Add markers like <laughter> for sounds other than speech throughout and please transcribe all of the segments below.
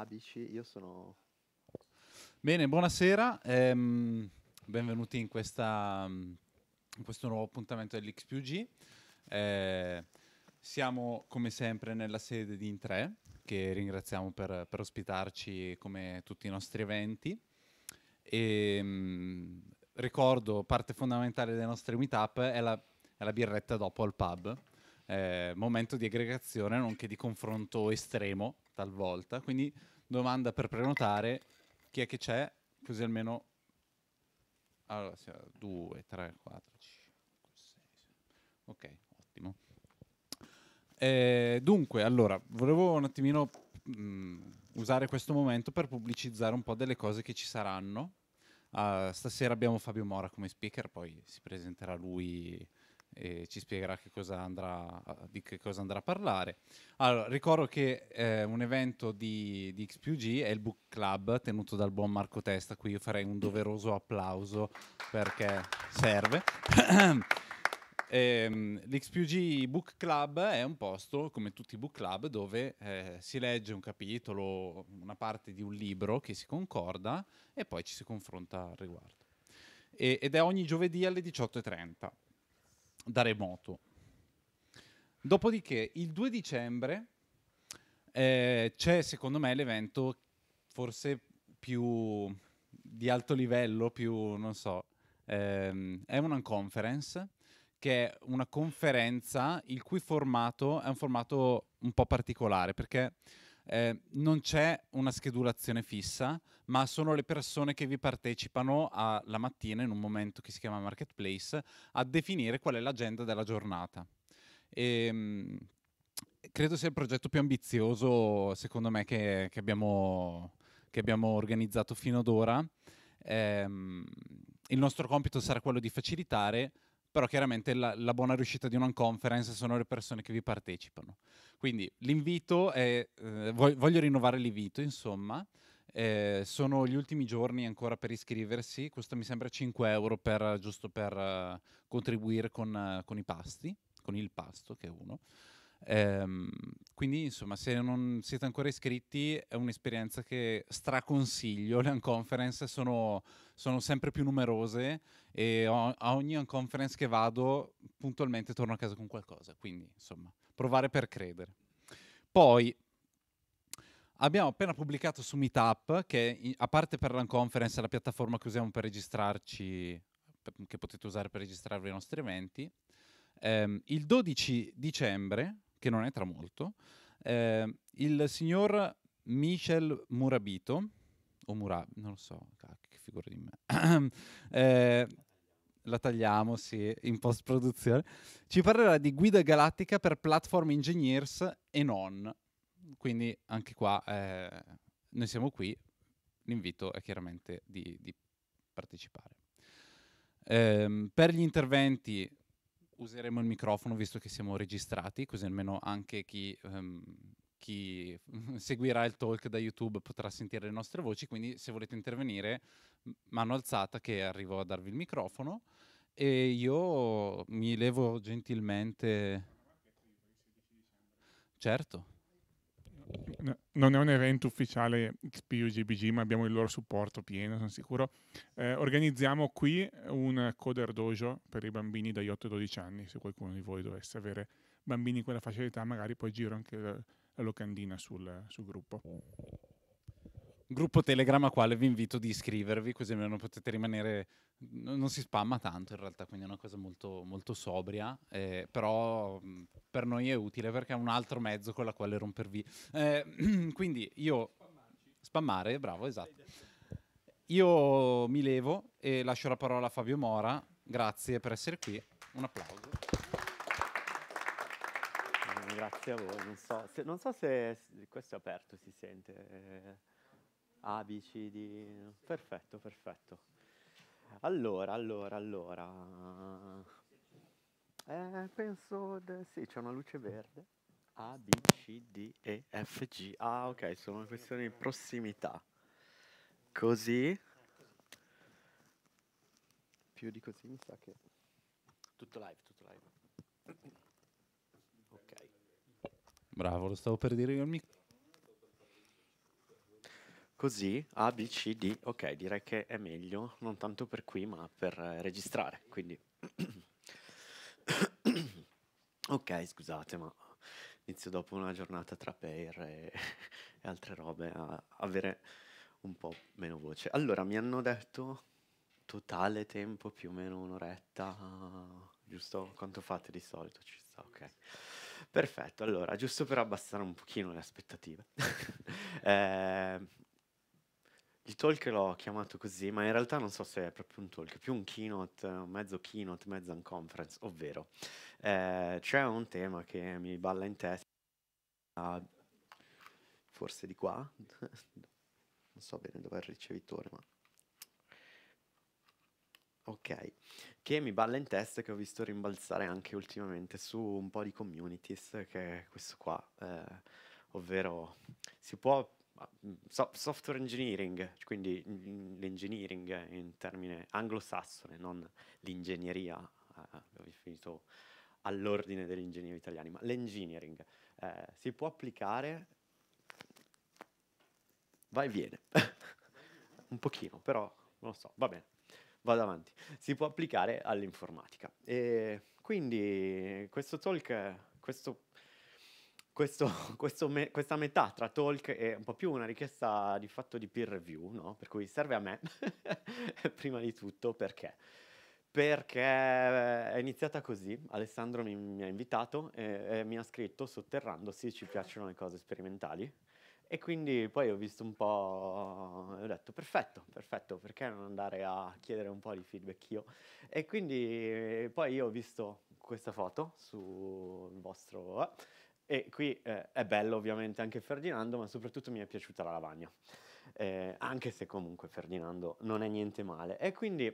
Abici, io sono... Bene, buonasera, ehm, benvenuti in, questa, in, questo nuovo appuntamento dell'XPUG. Eh, siamo come sempre nella sede di In3, che ringraziamo per, per ospitarci come tutti i nostri eventi. E, ehm, mh, ricordo, parte fondamentale dei nostri meetup è la, è la birretta dopo al pub, eh, momento di aggregazione nonché di confronto estremo talvolta. Quindi domanda per prenotare chi è che c'è, così almeno... Allora, 2, 3, 4, 5, 6. Ok, ottimo. Eh, dunque, allora, volevo un attimino mh, mm, usare questo momento per pubblicizzare un po' delle cose che ci saranno. Uh, stasera abbiamo Fabio Mora come speaker, poi si presenterà lui e ci spiegherà che andrà, di che cosa andrà a parlare. Allora, ricordo che eh, un evento di, di XPUG è il Book Club tenuto dal buon Marco Testa, qui io farei un doveroso applauso perché serve. <coughs> Ehm, L'XPUG Book Club è un posto, come tutti i book club, dove eh, si legge un capitolo, una parte di un libro che si concorda e poi ci si confronta al riguardo. E, ed è ogni giovedì alle 18.30 da remoto. Dopodiché, il 2 dicembre eh, c'è secondo me l'evento forse più di alto livello, più non so, ehm, è una conference che è una conferenza il cui formato è un formato un po' particolare perché eh, non c'è una schedulazione fissa, ma sono le persone che vi partecipano alla mattina in un momento che si chiama marketplace a definire qual è l'agenda della giornata. E, ehm, credo sia il progetto più ambizioso, secondo me, che, che, abbiamo, che abbiamo, organizzato fino ad ora. Eh, il nostro compito sarà quello di facilitare però chiaramente la, la buona riuscita di una conference sono le persone che vi partecipano. Quindi l'invito è, eh, voglio, voglio rinnovare l'invito, insomma, eh, sono gli ultimi giorni ancora per iscriversi, costa mi sembra 5 euro per, giusto per uh, contribuire con, uh, con i pasti, con il pasto che è uno. Ehm, quindi, insomma, se non siete ancora iscritti, è un'esperienza che straconsiglio. Le Unconference sono, sono sempre più numerose e a ogni Unconference che vado, puntualmente torno a casa con qualcosa. Quindi, insomma, provare per credere. Poi, Abbiamo appena pubblicato su Meetup, che a parte per l'Unconference è la piattaforma che usiamo per registrarci, che potete usare per registrarvi ai nostri eventi, ehm, il 12 dicembre che non è tra molto, eh, il signor Michel Murabito, o Murab, non lo so, che figura di me, <clears throat> eh, la tagliamo, sì, in post-produzione, ci parlerà di guida galattica per platform engineers e non. Quindi anche qua eh, noi siamo qui, l'invito è chiaramente di, di partecipare. Ehm, per gli interventi useremo il microfono visto che siamo registrati, così almeno anche chi, um, chi <laughs> seguirà il talk da YouTube potrà sentire le nostre voci, quindi se volete intervenire, mano alzata che arrivo a darvi il microfono e io mi levo gentilmente... Certo non è un evento ufficiale XPUGBG, ma abbiamo il loro supporto pieno, sono sicuro. Eh, organizziamo qui un coder dojo per i bambini dagli 8 ai 12 anni, se qualcuno di voi dovesse avere bambini in quella facilità, magari poi giro anche la, la locandina sul, sul gruppo gruppo Telegram a quale vi invito di iscrivervi, così almeno potete rimanere... Non si spamma tanto in realtà, quindi è una cosa molto, molto sobria, eh, però mm, per noi è utile perché è un altro mezzo con la quale rompervi. Eh, <clears throat> quindi io... Spammare, bravo, esatto. Io mi levo e lascio la parola a Fabio Mora, grazie per essere qui, un applauso. Grazie a voi, non so se, non so se questo è aperto, si sente. Eh abici di... Perfetto, perfetto. Allora, allora, allora... Eh, penso... De... Sì, c'è una luce verde. A, B, C, D, E, F, G. Ah, ok, sono una questione di prossimità. Così. Più di così mi sa che... Tutto live, tutto live. Ok. Bravo, lo stavo per dire io al microfono. Così, A, B, C, D, ok, direi che è meglio, non tanto per qui, ma per eh, registrare, quindi... <coughs> ok, scusate, ma inizio dopo una giornata tra pair e, e altre robe a avere un po' meno voce. Allora, mi hanno detto totale tempo più o meno un'oretta, giusto? Quanto fate di solito? Ci sta, ok. Perfetto, allora, giusto per abbassare un pochino le aspettative, <laughs> eh, il talk l'ho chiamato così, ma in realtà non so se è proprio un talk, più un keynote, mezzo keynote, mezzo un conference, ovvero eh, c'è un tema che mi balla in testa, forse di qua, <laughs> non so bene dove è il ricevitore, ma... Ok, che mi balla in testa e che ho visto rimbalzare anche ultimamente su un po' di communities, che è questo qua, eh, ovvero si può Ah, mm, so, software engineering, quindi mm, mm, l'engineering in termine anglosassone, non l'ingegneria, eh, ah, abbiamo ah, finito all'ordine degli ingegneri italiani, ma l'engineering eh, si può applicare, va e viene, <laughs> un pochino, però non lo so, va bene, vado avanti, si può applicare all'informatica. E quindi questo talk, questo questo, <laughs> questo me, questa metà tra talk è un po' più una richiesta di fatto di peer review, no? per cui serve a me <laughs> prima di tutto perché? Perché è iniziata così, Alessandro mi, mi ha invitato e, e, mi ha scritto sotterrandosi ci piacciono le cose sperimentali e quindi poi ho visto un po', ho detto perfetto, perfetto, perché non andare a chiedere un po' di feedback io? E quindi poi io ho visto questa foto sul vostro... Eh, e qui eh, è bello ovviamente anche Ferdinando, ma soprattutto mi è piaciuta la lavagna, eh, anche se comunque Ferdinando non è niente male. E quindi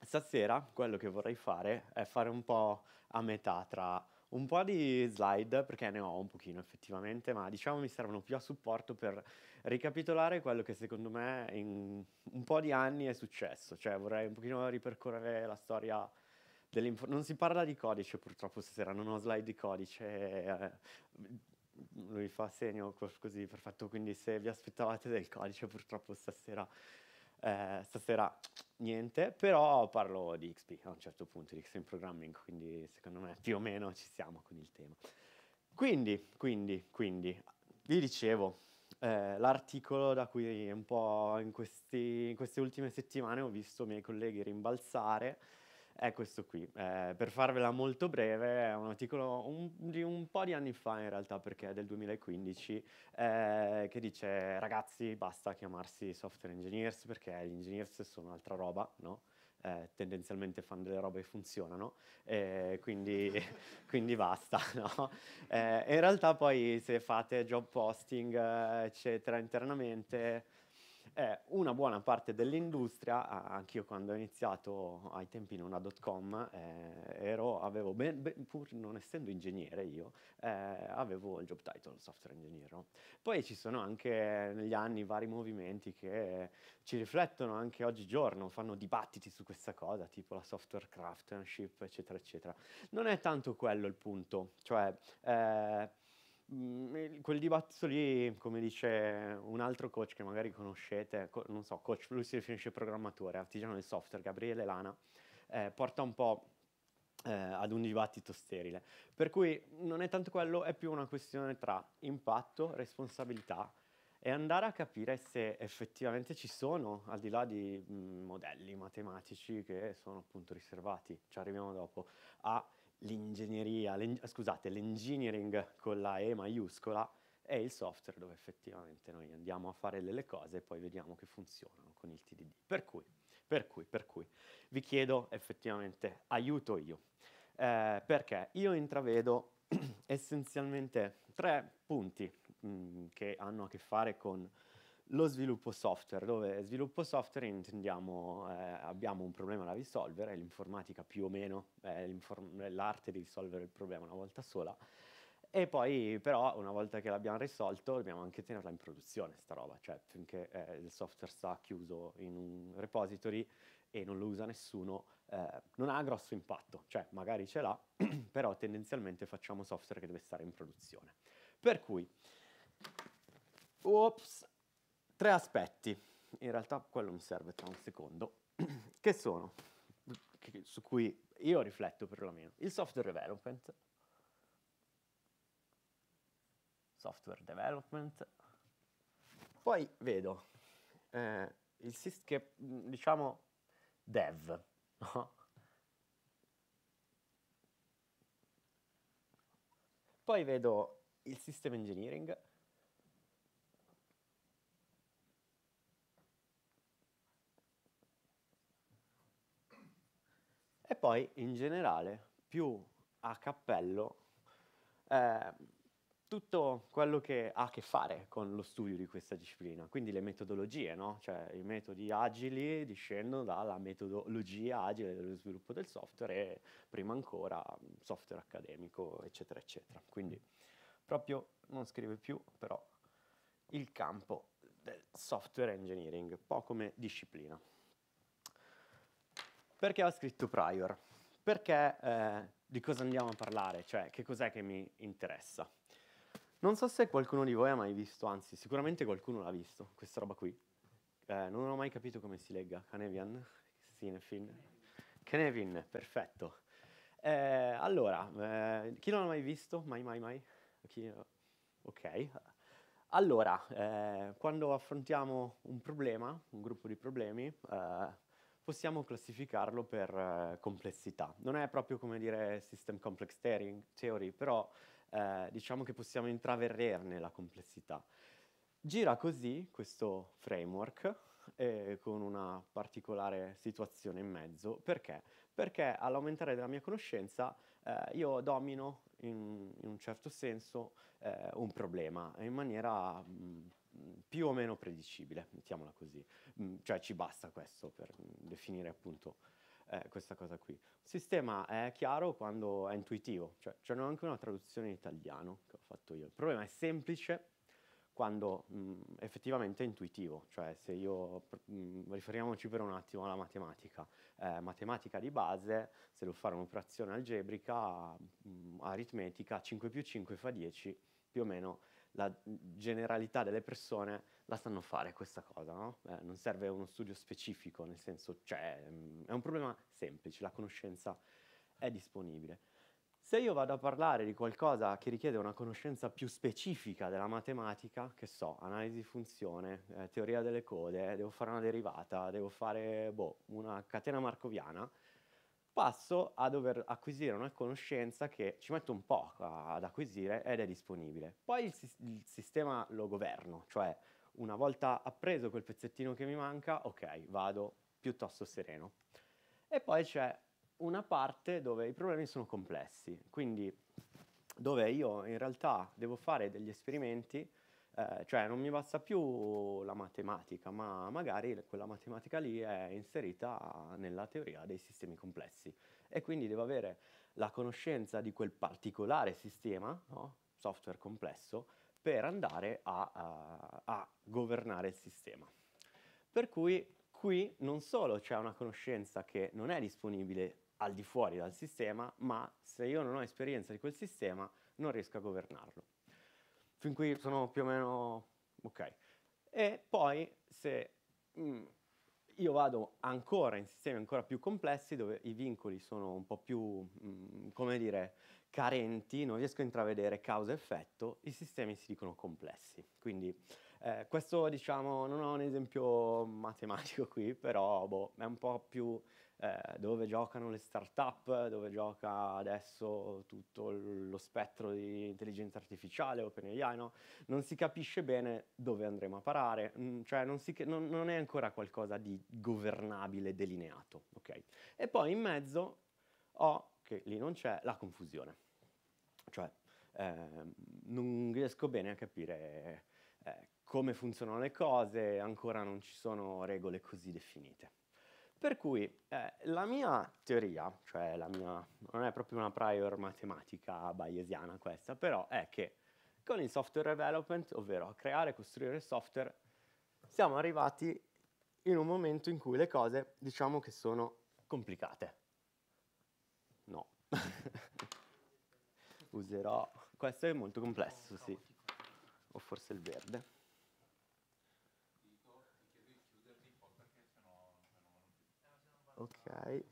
stasera quello che vorrei fare è fare un po' a metà tra un po' di slide, perché ne ho un pochino effettivamente, ma diciamo mi servono più a supporto per ricapitolare quello che secondo me in un po' di anni è successo, cioè vorrei un pochino ripercorrere la storia non si parla di codice purtroppo stasera, non ho slide di codice. Eh, eh, lui fa segno così, perfetto, quindi se vi aspettavate del codice purtroppo stasera, eh, stasera niente, però parlo di XP a un certo punto, di Extreme Programming, quindi secondo me più o meno ci siamo con il tema. Quindi, quindi, quindi, vi dicevo, eh, l'articolo da cui un po' in, questi, in queste ultime settimane ho visto i miei colleghi rimbalzare, è questo qui. Eh, per farvela molto breve, è un articolo un, di un po' di anni fa in realtà, perché è del 2015, eh, che dice ragazzi basta chiamarsi software engineers perché gli engineers sono un'altra roba, no? Eh, tendenzialmente fanno delle robe che funzionano, eh, quindi, <laughs> quindi, basta. <laughs> No? Eh, in realtà poi se fate job posting, eh, eccetera, internamente eh, una buona parte dell'industria, anche io quando ho iniziato ai tempi in una dot com, eh, ero, avevo, ben, ben, pur non essendo ingegnere io, eh, avevo il job title software engineer. No? Poi ci sono anche negli anni vari movimenti che ci riflettono anche oggigiorno, fanno dibattiti su questa cosa, tipo la software craftsmanship, eccetera, eccetera. Non è tanto quello il punto, cioè eh, Mm, quel dibattito lì, come dice un altro coach che magari conoscete, co- non so, coach, lui si definisce programmatore, artigiano del software, Gabriele Lana, eh, porta un po' eh, ad un dibattito sterile. Per cui non è tanto quello, è più una questione tra impatto, responsabilità e andare a capire se effettivamente ci sono, al di là di mh, mm, modelli matematici che sono appunto riservati, ci arriviamo dopo, a l'ingegneria, scusate, l'engineering con la E maiuscola è il software dove effettivamente noi andiamo a fare delle cose e poi vediamo che funzionano con il TDD. Per cui, per cui, per cui, vi chiedo effettivamente aiuto io, eh, perché io intravedo <clears throat> essenzialmente tre punti mh, mm, che hanno a che fare con lo sviluppo software, dove sviluppo software intendiamo, eh, abbiamo un problema da risolvere, l'informatica più o meno è eh, l'arte di risolvere il problema una volta sola, e poi però una volta che l'abbiamo risolto dobbiamo anche tenerla in produzione sta roba, cioè finché eh, il software sta chiuso in un repository e non lo usa nessuno, eh, non ha grosso impatto, cioè magari ce l'ha, <clears throat> però tendenzialmente facciamo software che deve stare in produzione. Per cui, ops, tre aspetti, in realtà quello mi serve tra un secondo, <clears throat> che sono, su cui io rifletto perlomeno, il software development, software development, poi vedo eh, il sist che mm, diciamo dev, no? poi vedo il system engineering, E poi in generale, più a cappello, eh, tutto quello che ha a che fare con lo studio di questa disciplina, quindi le metodologie, no? cioè i metodi agili discendono dalla metodologia agile dello sviluppo del software e prima ancora software accademico, eccetera, eccetera. Quindi proprio non scrive più, però il campo del software engineering, un po' come disciplina. Perché ho scritto prior? Perché eh, di cosa andiamo a parlare? Cioè, che cos'è che mi interessa? Non so se qualcuno di voi ha mai visto, anzi, sicuramente qualcuno l'ha visto, questa roba qui. Eh, non ho mai capito come si legga. Canevian? Sinefin? Canevin, perfetto. Eh, allora, eh, chi non l'ha mai visto? Mai, mai, mai? Chi, eh, ok. Allora, eh, quando affrontiamo un problema, un gruppo di problemi, eh, possiamo classificarlo per eh, complessità. Non è proprio come dire System Complex Theory, però eh, diciamo che possiamo intravederne la complessità. Gira così questo framework eh, con una particolare situazione in mezzo. Perché? Perché all'aumentare della mia conoscenza eh, io domino in, in, un certo senso eh, un problema in maniera mh, mm, più o meno predicibile, mettiamola così. Mm, cioè ci basta questo per mm, definire appunto eh, questa cosa qui. Il sistema è chiaro quando è intuitivo, cioè c'è anche una traduzione in italiano che ho fatto io. Il problema è semplice quando mh, mm, effettivamente è intuitivo, cioè se io, mh, riferiamoci per un attimo alla matematica, eh, matematica di base, se devo fare un'operazione algebrica, mh, aritmetica, 5 più 5 fa 10, più o meno la generalità delle persone la sanno fare questa cosa, no? eh, non serve uno studio specifico, nel senso, cioè, mm, è un problema semplice, la conoscenza è disponibile. Se io vado a parlare di qualcosa che richiede una conoscenza più specifica della matematica, che so, analisi di funzione, eh, teoria delle code, devo fare una derivata, devo fare boh, una catena marcoviana, passo a dover acquisire una conoscenza che ci mette un po' ad acquisire ed è disponibile. Poi il, il sistema lo governo, cioè una volta appreso quel pezzettino che mi manca, ok, vado piuttosto sereno. E poi c'è una parte dove i problemi sono complessi, quindi dove io in realtà devo fare degli esperimenti eh, cioè non mi basta più la matematica, ma magari quella matematica lì è inserita nella teoria dei sistemi complessi e quindi devo avere la conoscenza di quel particolare sistema, no? software complesso, per andare a, a, eh, a governare il sistema. Per cui qui non solo c'è una conoscenza che non è disponibile al di fuori dal sistema, ma se io non ho esperienza di quel sistema non riesco a governarlo. Fin qui sono più o meno ok. E poi se mh, mm, io vado ancora in sistemi ancora più complessi dove i vincoli sono un po' più, mh, mm, come dire, carenti, non riesco a intravedere causa-effetto, i sistemi si dicono complessi. Quindi eh, questo diciamo, non ho un esempio matematico qui, però boh, è un po' più eh, dove giocano le start-up, dove gioca adesso tutto lo spettro di intelligenza artificiale, OpenAI, no? non si capisce bene dove andremo a parare, mm, cioè non, si, non, non, è ancora qualcosa di governabile, delineato. Okay? E poi in mezzo ho, che lì non c'è, la confusione, cioè eh, non riesco bene a capire eh, come funzionano le cose, ancora non ci sono regole così definite. Per cui eh, la mia teoria, cioè la mia, non è proprio una prior matematica bayesiana questa, però è che con il software development, ovvero creare e costruire software, siamo arrivati in un momento in cui le cose diciamo che sono complicate. No. <laughs> Userò, questo è molto complesso, sì. O forse il verde. Ok.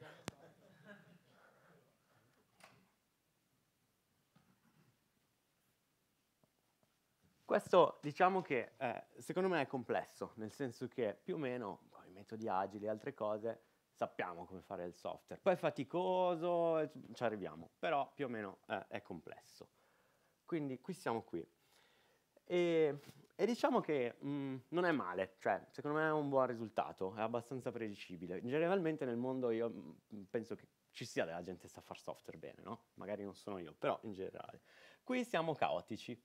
Questo diciamo che eh, secondo me è complesso, nel senso che più o meno con i metodi agili e altre cose sappiamo come fare il software. Poi è faticoso, ci arriviamo, però più o meno eh, è complesso. Quindi qui siamo qui. E e diciamo che mh, mm, non è male, cioè secondo me è un buon risultato, è abbastanza predicibile. Generalmente nel mondo io mh, mm, mm, penso che ci sia della gente che sa fare software bene, no? Magari non sono io, però in generale. Qui siamo caotici.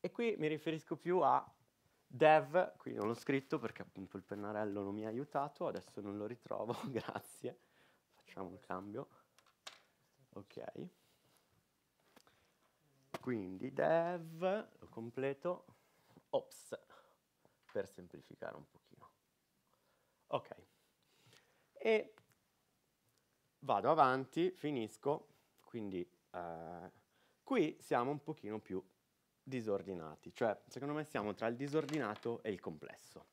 E qui mi riferisco più a dev, qui non l'ho scritto perché appunto il pennarello non mi ha aiutato, adesso non lo ritrovo, <laughs> grazie. Facciamo un cambio. Ok. Quindi dev, lo completo, ops, per semplificare un pochino. Ok. E vado avanti, finisco, quindi eh, qui siamo un pochino più disordinati, cioè secondo me siamo tra il disordinato e il complesso.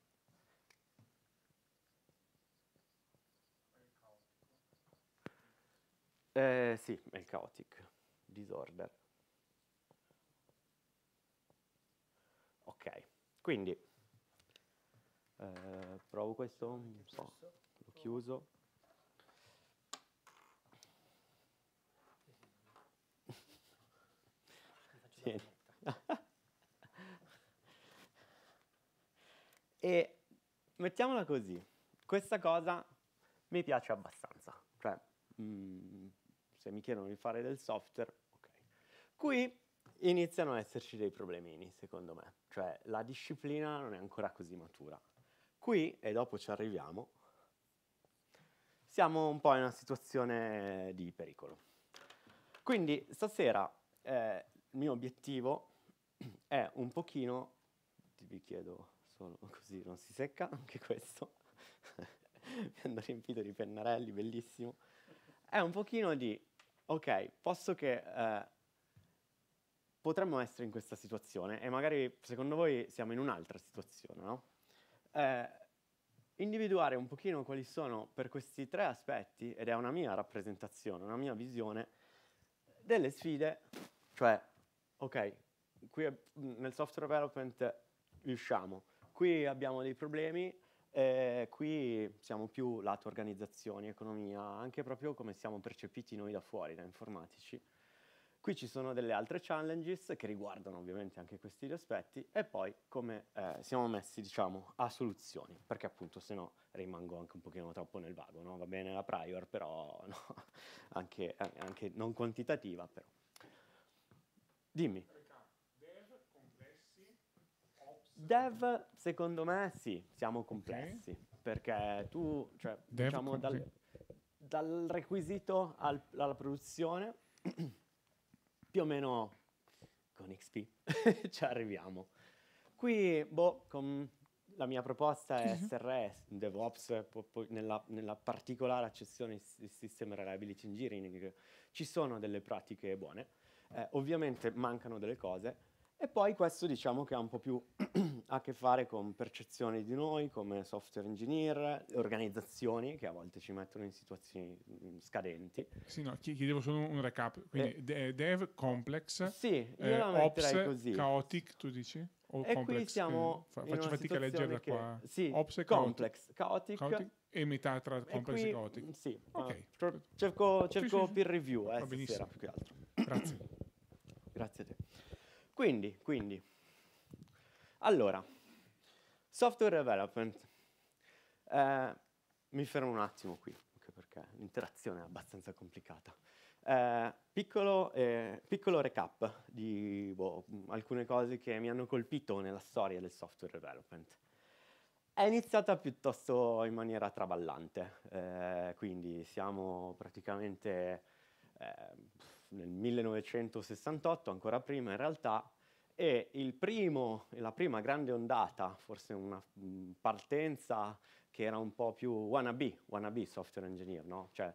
Eh, sì, è il chaotic disorder. Quindi eh, provo questo, non so, l'ho chiuso. Tieni. <laughs> e mettiamola così, questa cosa mi piace abbastanza, cioè mm, se mi chiedono di fare del software, ok. Qui iniziano ad esserci dei problemini, secondo me. Cioè la disciplina non è ancora così matura. Qui, e dopo ci arriviamo, siamo un po' in una situazione di pericolo. Quindi stasera eh, il mio obiettivo è un pochino, vi chiedo solo così non si secca, anche questo, <laughs> mi hanno riempito di pennarelli, bellissimo, è un pochino di, ok, posso che eh, potremmo essere in questa situazione e magari secondo voi siamo in un'altra situazione, no? Eh, individuare un pochino quali sono per questi tre aspetti, ed è una mia rappresentazione, una mia visione, delle sfide, cioè, ok, qui è, nel software development riusciamo, qui abbiamo dei problemi, eh, qui siamo più lato organizzazioni, economia, anche proprio come siamo percepiti noi da fuori, da informatici. Qui ci sono delle altre challenges che riguardano ovviamente anche questi due aspetti e poi come eh, siamo messi diciamo, a soluzioni, perché appunto se no rimango anche un pochino troppo nel vago, no? va bene la prior però <laughs> no? anche, anche, non quantitativa però. Dimmi. Dev secondo me sì, siamo complessi, okay. perché tu, cioè Dev diciamo dal, dal requisito al, alla produzione... <clears throat> più o meno con XP <laughs> ci arriviamo. Qui, boh, con la mia proposta è SRE, DevOps, po- po- nella, nella, particolare accessione di System Reliability Engineering, ci sono delle pratiche buone, eh, ovviamente mancano delle cose, e poi questo diciamo che ha un po' più <clears throat> a che fare con percezioni di noi come software engineer, organizzazioni che a volte ci mettono in situazioni mm, scadenti. Sì, no, chiedevo solo un recap. Quindi eh, dev, complex, sì, io eh, ops, così. chaotic, tu dici? O e complex, qui eh, siamo eh, fa, faccio fatica a leggerla che, qua. Sì, ops e complex, chaotic, chaotic e metà tra complex e, qui, e chaotic. Sì, okay. cerco, cerco sì, sì, peer review eh, stasera più che altro. Grazie. Grazie a te. Quindi, quindi, allora, software development. Eh, mi fermo un attimo qui, anche perché l'interazione è abbastanza complicata. Eh, piccolo, eh, piccolo, recap di boh, alcune cose che mi hanno colpito nella storia del software development. È iniziata piuttosto in maniera traballante, eh, quindi siamo praticamente eh, nel 1968, ancora prima in realtà, e primo, la prima grande ondata, forse una mm, partenza che era un po' più wannabe, wannabe software engineer, no? Cioè,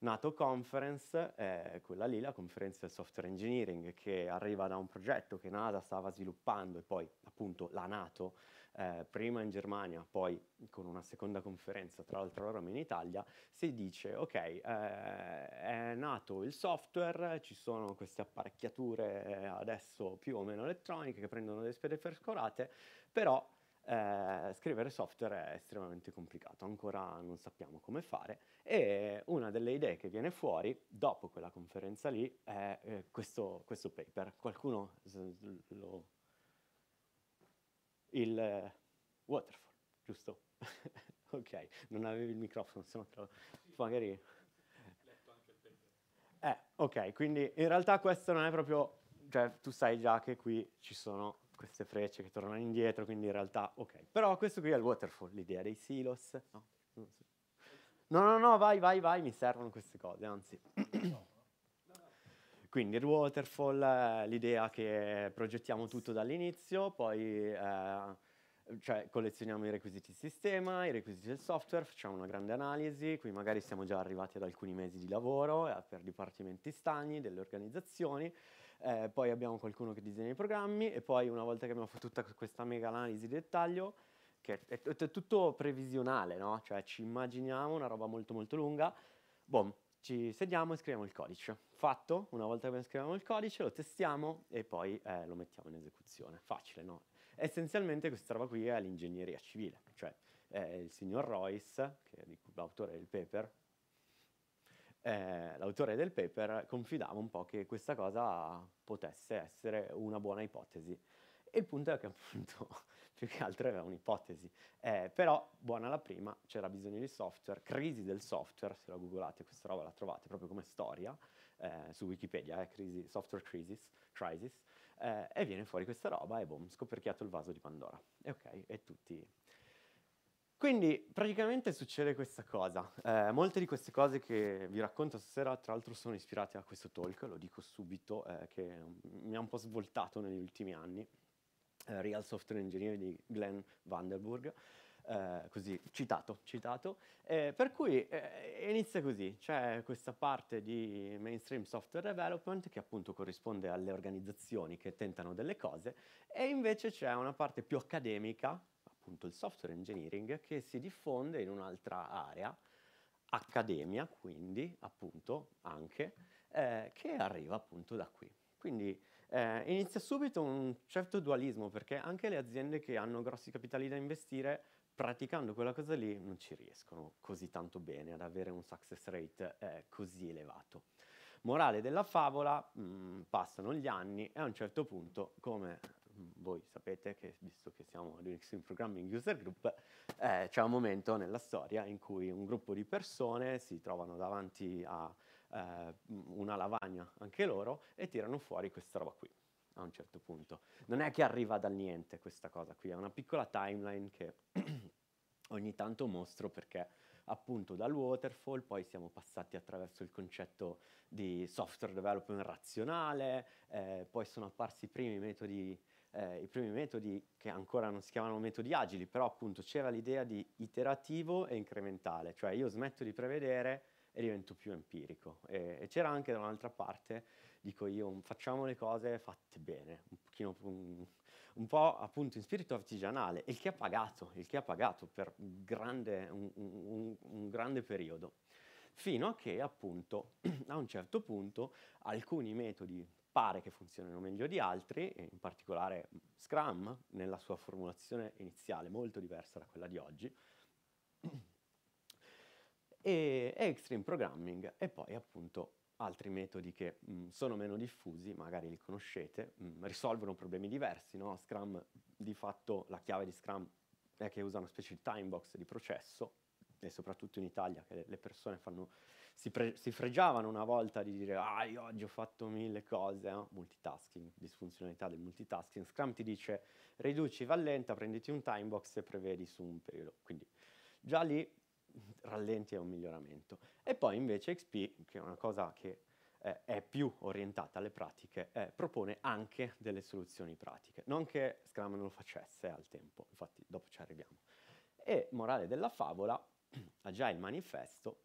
NATO Conference è eh, quella lì, la conferenza del software engineering, che arriva da un progetto che NASA stava sviluppando e poi appunto la NATO eh, prima in Germania, poi con una seconda conferenza, tra l'altro a Roma in Italia, si dice ok, eh, è nato il software, ci sono queste apparecchiature eh, adesso più o meno elettroniche che prendono delle spede percorate, però eh, scrivere software è estremamente complicato, ancora non sappiamo come fare e una delle idee che viene fuori dopo quella conferenza lì è eh, questo, questo paper. Qualcuno lo il eh, waterfall, giusto? <laughs> ok, non avevi il microfono, se no te lo... magari... Eh, ok, quindi in realtà questo non è proprio... Cioè, tu sai già che qui ci sono queste frecce che tornano indietro, quindi in realtà, ok. Però questo qui è il waterfall, l'idea dei silos. No, no, no, vai, vai, vai, mi servono queste cose, anzi. Quindi il waterfall eh, l'idea che progettiamo tutto dall'inizio, poi eh, cioè, collezioniamo i requisiti del sistema, i requisiti del software, facciamo una grande analisi, qui magari siamo già arrivati ad alcuni mesi di lavoro eh, per dipartimenti stagni, delle organizzazioni, eh, poi abbiamo qualcuno che disegna i programmi e poi una volta che abbiamo fatto tutta questa mega analisi di dettaglio, che è, è, è tutto previsionale, no? cioè ci immaginiamo una roba molto molto lunga, boom, ci sediamo e scriviamo il codice. Fatto, una volta che scriviamo il codice lo testiamo e poi eh, lo mettiamo in esecuzione. Facile, no? Essenzialmente questa roba qui è l'ingegneria civile, cioè eh, il signor Royce, che è l'autore del paper, eh, l'autore del paper confidava un po' che questa cosa potesse essere una buona ipotesi. E il punto è che appunto più che altro era un'ipotesi. Eh, però, buona la prima, c'era bisogno di software, crisi del software, se la googlate questa roba la trovate proprio come storia eh, su Wikipedia, eh, crisi, software crisis, crisis eh, e viene fuori questa roba e boom, scoperchiato il vaso di Pandora. E ok, e tutti... Quindi praticamente succede questa cosa. Eh, molte di queste cose che vi racconto stasera, tra l'altro, sono ispirate a questo talk, lo dico subito, eh, che mi ha un po' svoltato negli ultimi anni eh, Real Software Engineering di Glenn Vanderburg, eh, così citato, citato eh, per cui eh, inizia così, c'è questa parte di mainstream software development che appunto corrisponde alle organizzazioni che tentano delle cose e invece c'è una parte più accademica, appunto il software engineering, che si diffonde in un'altra area, accademia quindi appunto anche, eh, che arriva appunto da qui. Quindi eh, inizia subito un certo dualismo perché anche le aziende che hanno grossi capitali da investire praticando quella cosa lì non ci riescono così tanto bene ad avere un success rate eh, così elevato. Morale della favola, mh, mm, passano gli anni e a un certo punto, come mm, voi sapete, che, visto che siamo ad Unix Programming User Group, eh, c'è un momento nella storia in cui un gruppo di persone si trovano davanti a eh, una lavagna anche loro e tirano fuori questa roba qui a un certo punto. Non è che arriva dal niente questa cosa qui, è una piccola timeline che <clears throat> ogni tanto mostro perché appunto dal waterfall poi siamo passati attraverso il concetto di software development razionale, eh, poi sono apparsi i primi metodi eh, i primi metodi che ancora non si chiamano metodi agili, però appunto c'era l'idea di iterativo e incrementale, cioè io smetto di prevedere e divento più empirico. E, e c'era anche da un'altra parte, dico io, facciamo le cose fatte bene, un, pochino, un, un po' appunto in spirito artigianale, il che ha pagato, il che ha pagato per grande, un, un grande periodo, fino a che appunto <clears throat> a un certo punto alcuni metodi pare che funzionino meglio di altri, in particolare Scrum nella sua formulazione iniziale molto diversa da quella di oggi, e extreme programming e poi appunto altri metodi che mh, mm, sono meno diffusi, magari li conoscete, mh, mm, risolvono problemi diversi, no? Scrum, di fatto la chiave di Scrum è che usa una specie di time box di processo e soprattutto in Italia che le persone fanno, si, pre, si, fregiavano una volta di dire ah io oggi ho fatto mille cose, no? multitasking, disfunzionalità del multitasking, Scrum ti dice riduci, va lenta, prenditi un time box e prevedi su un periodo, quindi già lì rallenti è un miglioramento. E poi invece XP, che è una cosa che eh, è più orientata alle pratiche, eh, propone anche delle soluzioni pratiche. Non che Scrum non lo facesse al tempo, infatti dopo ci arriviamo. E morale della favola, <clears throat> ha già il Manifesto,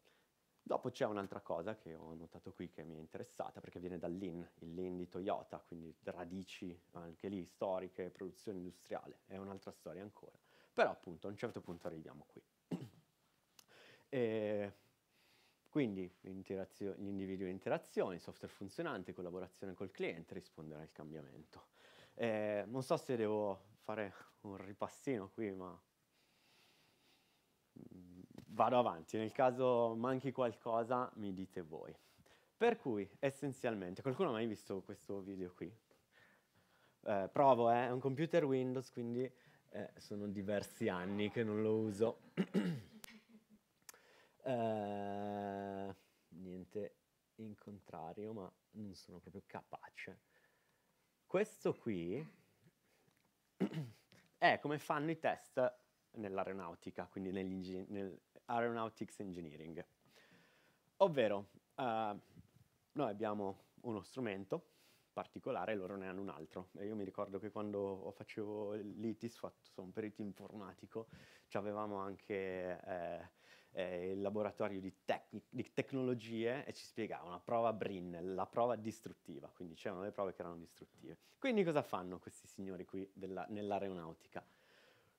dopo c'è un'altra cosa che ho notato qui che mi è interessata perché viene dal Lean, il Lean di Toyota, quindi radici anche lì storiche, produzione industriale, è un'altra storia ancora. Però appunto a un certo punto arriviamo qui. E quindi l'individuo in interazione, software funzionante, collaborazione col cliente, rispondere al cambiamento. E non so se devo fare un ripassino qui, ma mm, vado avanti. Nel caso manchi qualcosa, mi dite voi. Per cui, essenzialmente, qualcuno ha mai visto questo video qui? Eh, provo, eh? è un computer Windows, quindi eh, sono diversi anni che non lo uso. <clears throat> Eh, niente in contrario, ma non sono proprio capace. Questo qui è come fanno i test nell'aeronautica, quindi nell'aeronautics engineering. Ovvero, eh, noi abbiamo uno strumento particolare, loro ne hanno un altro. E io mi ricordo che quando facevo l'ITIS, fatto sono perito informatico, avevamo anche eh, eh, il laboratorio di, tec- di, tecnologie e ci spiegava una prova Brin, la prova distruttiva, quindi c'erano le prove che erano distruttive. Quindi cosa fanno questi signori qui della, nell'aeronautica?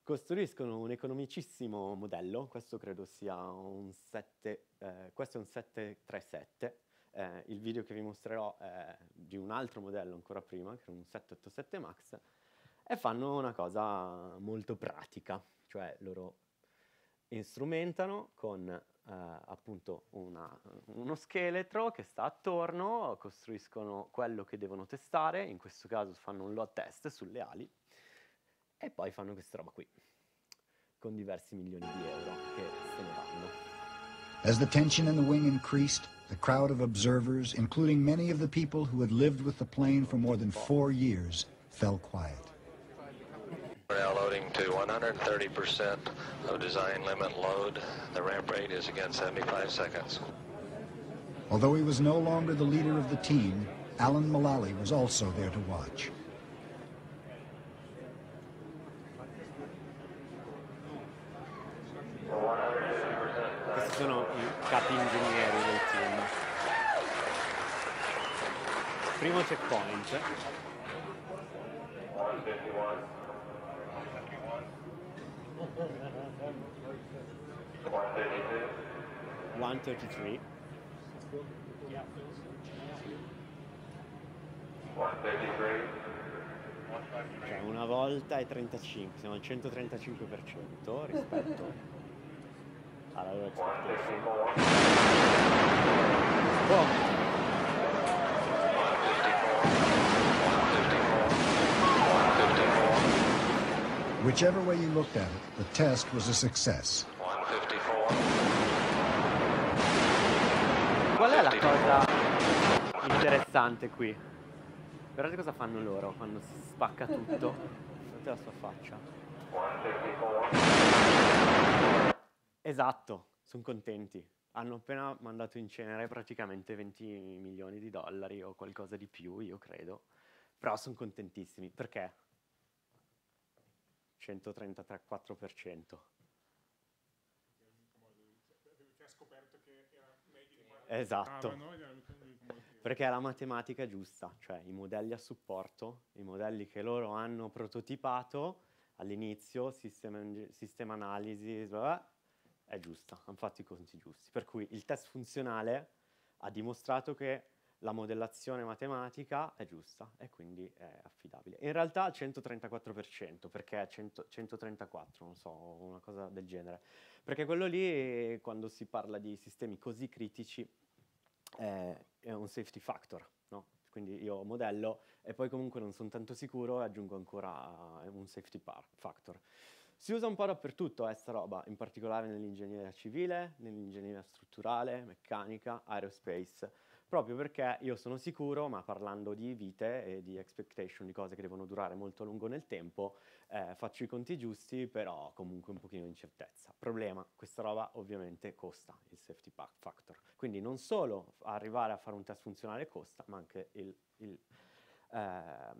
Costruiscono un economicissimo modello, questo credo sia un 7, eh, questo è un 737, eh, il video che vi mostrerò è di un altro modello ancora prima, che era un 787 Max, e fanno una cosa molto pratica, cioè loro strumentano con eh, appunto una, uno scheletro che sta attorno, costruiscono quello che devono testare, in questo caso fanno un load test sulle ali e poi fanno questa roba qui con diversi milioni di euro che se ne vanno. As the tension in the wing increased, the crowd of observers, including many of the people who had lived with the plane for more than four years, fell quiet. We're now loading to 130% of design limit load. The ramp rate is again 75 seconds. Although he was no longer the leader of the team, Alan Mulally was also there to watch. Questi sono i capi ingegneri del team. Primo checkpoint. 133. 133. Cioè una volta e 35, siamo al 135% rispetto alla loro expectation. Boom! Whichever way you looked at it, the test was a success. Qual è la cosa interessante qui? Guardate cosa fanno loro quando si spacca tutto. Guardate la sua faccia. Esatto, sono contenti. Hanno appena mandato in cenere praticamente 20 milioni di dollari o qualcosa di più, io credo. Però sono contentissimi. Perché? 133,4%. Perché cioè, Esatto. Ah, Perché è la matematica giusta, cioè i modelli a supporto, i modelli che loro hanno prototipato all'inizio, sistema, sistema analisi, è giusta, hanno fatto i conti giusti. Per cui il test funzionale ha dimostrato che la modellazione matematica è giusta e quindi è affidabile. In realtà al 134%, perché 100, 134, non so, una cosa del genere. Perché quello lì, quando si parla di sistemi così critici, è, è un safety factor, no? Quindi io modello e poi comunque non sono tanto sicuro e aggiungo ancora eh, un safety factor. Si usa un po' dappertutto questa eh, roba, in particolare nell'ingegneria civile, nell'ingegneria strutturale, meccanica, aerospace proprio perché io sono sicuro, ma parlando di vite e di expectation, di cose che devono durare molto a lungo nel tempo, eh, faccio i conti giusti, però comunque un pochino di incertezza. Problema, questa roba ovviamente costa il safety factor, quindi non solo arrivare a fare un test funzionale costa, ma anche il, il, eh,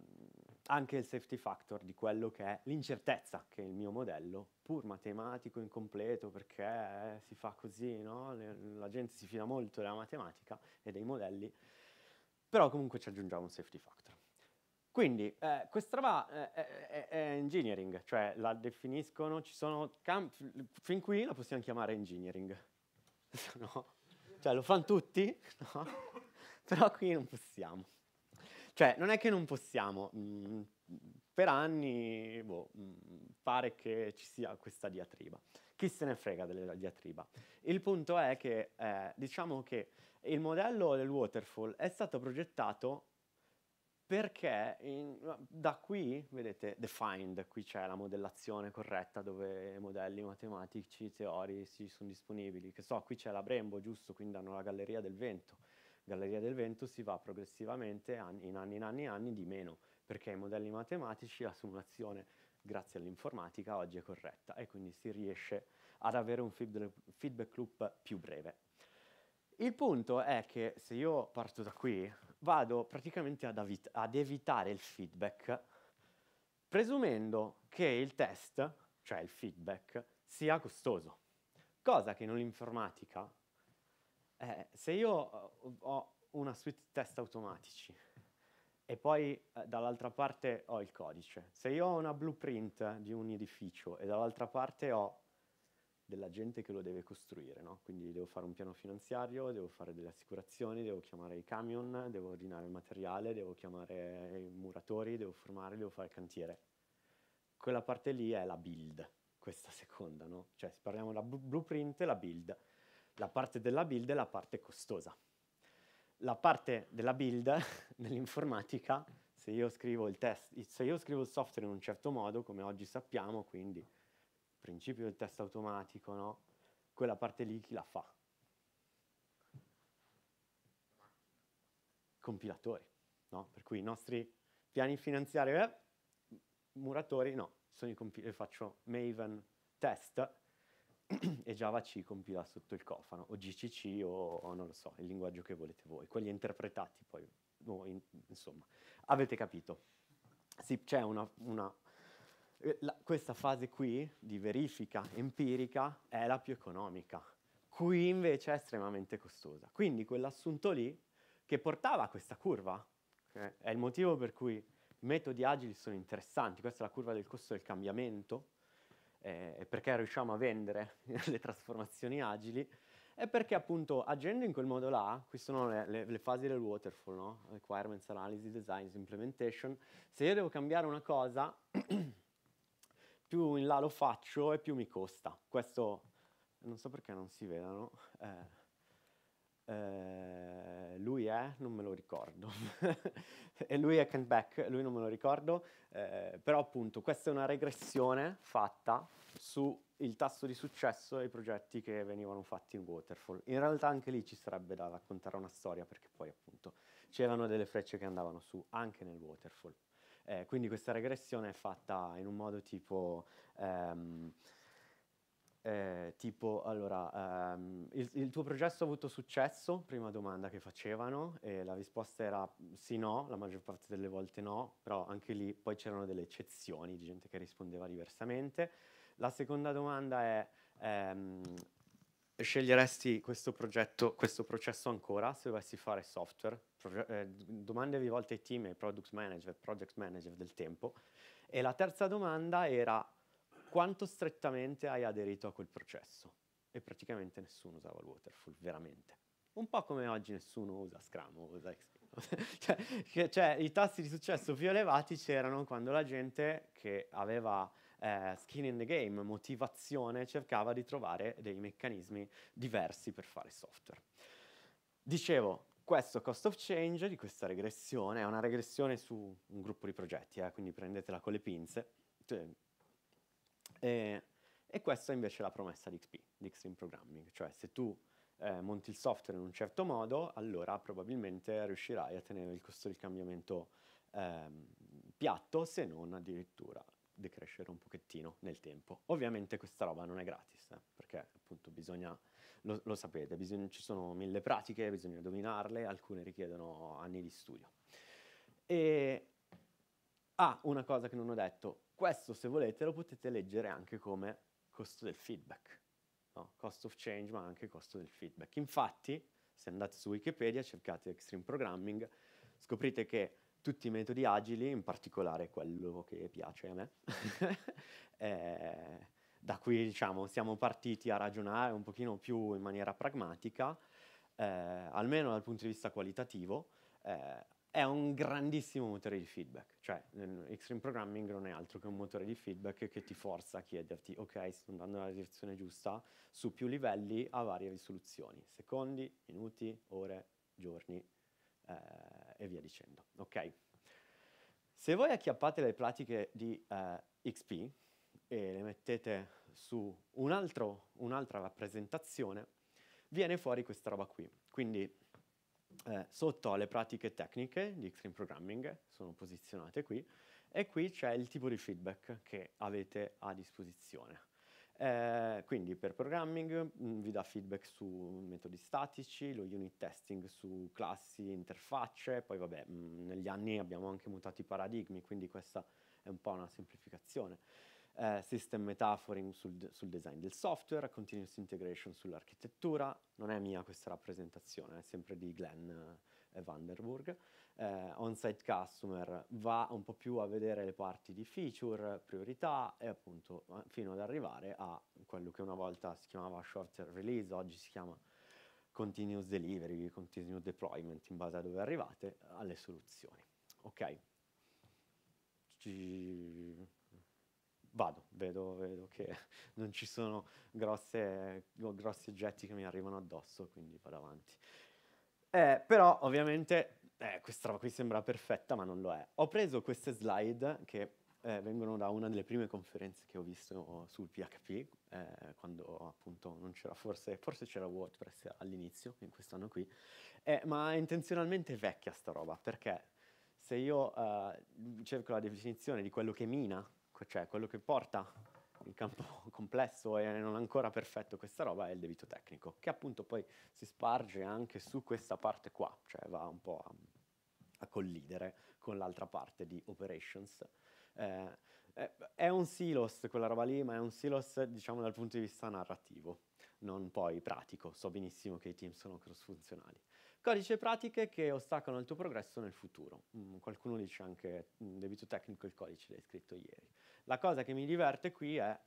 anche il safety factor di quello che è l'incertezza che il mio modello, pur matematico incompleto perché eh, si fa così, no? la gente si fida molto della matematica e dei modelli, però comunque ci aggiungiamo un safety factor. Quindi eh, questa roba eh, è, è, è, engineering, cioè la definiscono, ci sono camp- fin qui la possiamo chiamare engineering, <laughs> no? Cioè lo fanno tutti, <laughs> no? Però qui non possiamo. Cioè, non è che non possiamo. Mh, mm, per anni boh, mh, mm, pare che ci sia questa diatriba. Chi se ne frega della diatriba? Il punto è che eh, diciamo che il modello del waterfall è stato progettato perché in, da qui, vedete, defined, qui c'è la modellazione corretta dove i modelli matematici, teorici sono disponibili, che so, qui c'è la Brembo, giusto, quindi hanno la galleria del vento. Galleria del Vento si va progressivamente in anni in anni e anni di meno, perché i modelli matematici, la simulazione grazie all'informatica oggi è corretta e quindi si riesce ad avere un feedback loop più breve. Il punto è che se io parto da qui, vado praticamente ad, ad evitare il feedback, presumendo che il test, cioè il feedback, sia costoso, cosa che nell'informatica eh, se io eh, ho una suite test automatici e poi eh, dall'altra parte ho il codice, se io ho una blueprint di un edificio e dall'altra parte ho della gente che lo deve costruire, no? quindi devo fare un piano finanziario, devo fare delle assicurazioni, devo chiamare i camion, devo ordinare il materiale, devo chiamare i muratori, devo formare, devo fare il cantiere. Quella parte lì è la build, questa seconda, no? cioè se parliamo della blueprint e la build la parte della build è la parte costosa. La parte della build <laughs> nell'informatica, se io scrivo il test, se io scrivo il software in un certo modo, come oggi sappiamo, quindi principio del test automatico, no? Quella parte lì chi la fa? Compilatori, no? Per cui i nostri piani finanziari, eh, muratori, no, sono i compilatori, faccio Maven test <clears throat> e Java C compila sotto il cofano, o GCC o, o, non lo so, il linguaggio che volete voi, quelli interpretati poi, no, in, insomma, avete capito. Sì, c'è una, una eh, la, questa fase qui di verifica empirica è la più economica, qui invece è estremamente costosa. Quindi quell'assunto lì che portava a questa curva, che è il motivo per cui i metodi agili sono interessanti, questa è la curva del costo del cambiamento, eh, perché riusciamo a vendere <laughs> le trasformazioni agili, è perché appunto agendo in quel modo là, qui sono le, le, le fasi del waterfall, no? requirements, analysis, design, implementation, se io devo cambiare una cosa, <clears throat> più in là lo faccio e più mi costa. Questo non so perché non si vedano. Eh eh, lui è, non me lo ricordo, <laughs> e lui è Kent Beck, lui non me lo ricordo, eh, però appunto questa è una regressione fatta sul tasso di successo ai progetti che venivano fatti in Waterfall. In realtà anche lì ci sarebbe da raccontare una storia perché poi appunto c'erano delle frecce che andavano su anche nel Waterfall. Eh, quindi questa regressione è fatta in un modo tipo... Ehm, eh, tipo, allora, ehm, il, il, tuo progetto ha avuto successo? Prima domanda che facevano e la risposta era sì, no, la maggior parte delle volte no, però anche lì poi c'erano delle eccezioni di gente che rispondeva diversamente. La seconda domanda è, ehm, sceglieresti questo progetto, questo processo ancora se dovessi fare software? Proge- eh, domande rivolte ai team e ai product manager, project manager del tempo. E la terza domanda era quanto strettamente hai aderito a quel processo? E praticamente nessuno usava Waterfall, veramente. Un po' come oggi nessuno usa Scrum o usa XP. <laughs> cioè, cioè, i tassi di successo più elevati c'erano quando la gente che aveva eh, skin in the game, motivazione, cercava di trovare dei meccanismi diversi per fare software. Dicevo, questo cost of change di questa regressione è una regressione su un gruppo di progetti, eh, quindi prendetela con le pinze. Cioè, e, e questa invece è la promessa di XP, di Extreme Programming, cioè se tu eh, monti il software in un certo modo, allora probabilmente riuscirai a tenere il costo del cambiamento eh, piatto, se non addirittura decrescere un pochettino nel tempo. Ovviamente questa roba non è gratis, eh, perché appunto bisogna, lo, lo sapete, bisogna, ci sono mille pratiche, bisogna dominarle, alcune richiedono anni di studio. E, ah, una cosa che non ho detto, questo, se volete, lo potete leggere anche come costo del feedback, no? cost of change, ma anche costo del feedback. Infatti, se andate su Wikipedia, cercate Extreme Programming, scoprite che tutti i metodi agili, in particolare quello che piace a me, <laughs> eh, da cui diciamo, siamo partiti a ragionare un pochino più in maniera pragmatica, eh, almeno dal punto di vista qualitativo, eh, è un grandissimo motore di feedback, cioè Extreme Programming non è altro che un motore di feedback che ti forza a chiederti ok, sto andando nella direzione giusta su più livelli a varie risoluzioni, secondi, minuti, ore, giorni eh, e via dicendo. Ok? Se voi acchiappate le pratiche di eh, XP e le mettete su un altro, un'altra rappresentazione, viene fuori questa roba qui. Quindi eh, sotto le pratiche tecniche di Extreme Programming, sono posizionate qui, e qui c'è il tipo di feedback che avete a disposizione. Eh, quindi per programming mh, mm, vi dà feedback su metodi statici, lo unit testing su classi, interfacce, poi vabbè mh, mm, negli anni abbiamo anche mutato i paradigmi, quindi questa è un po' una semplificazione eh, system metaphoring sul, sul, design del software, continuous integration sull'architettura, non è mia questa rappresentazione, è sempre di Glenn eh, Vanderburg, eh, on-site customer va un po' più a vedere le parti di feature, priorità e appunto eh, fino ad arrivare a quello che una volta si chiamava short release, oggi si chiama continuous delivery, continuous deployment in base a dove arrivate alle soluzioni. Ok vado, vedo, vedo che <laughs> non ci sono grosse, grossi oggetti che mi arrivano addosso, quindi vado avanti. Eh, però ovviamente eh, questa roba qui sembra perfetta, ma non lo è. Ho preso queste slide che eh, vengono da una delle prime conferenze che ho visto sul PHP, eh, quando appunto non c'era forse, forse c'era WordPress all'inizio, in quest'anno qui, eh, ma è intenzionalmente vecchia sta roba, perché se io eh, cerco la definizione di quello che mina cioè quello che porta in campo <laughs> complesso e non ancora perfetto questa roba è il debito tecnico, che appunto poi si sparge anche su questa parte qua, cioè va un po' a, a collidere con l'altra parte di operations. Eh, eh è un silos quella roba lì, ma è un silos diciamo dal punto di vista narrativo, non poi pratico. So benissimo che i team sono cross funzionali. Codice pratiche che ostacolano il tuo progresso nel futuro. Mm, qualcuno dice anche mm, debito tecnico il codice, l'hai scritto ieri. La cosa che mi diverte qui è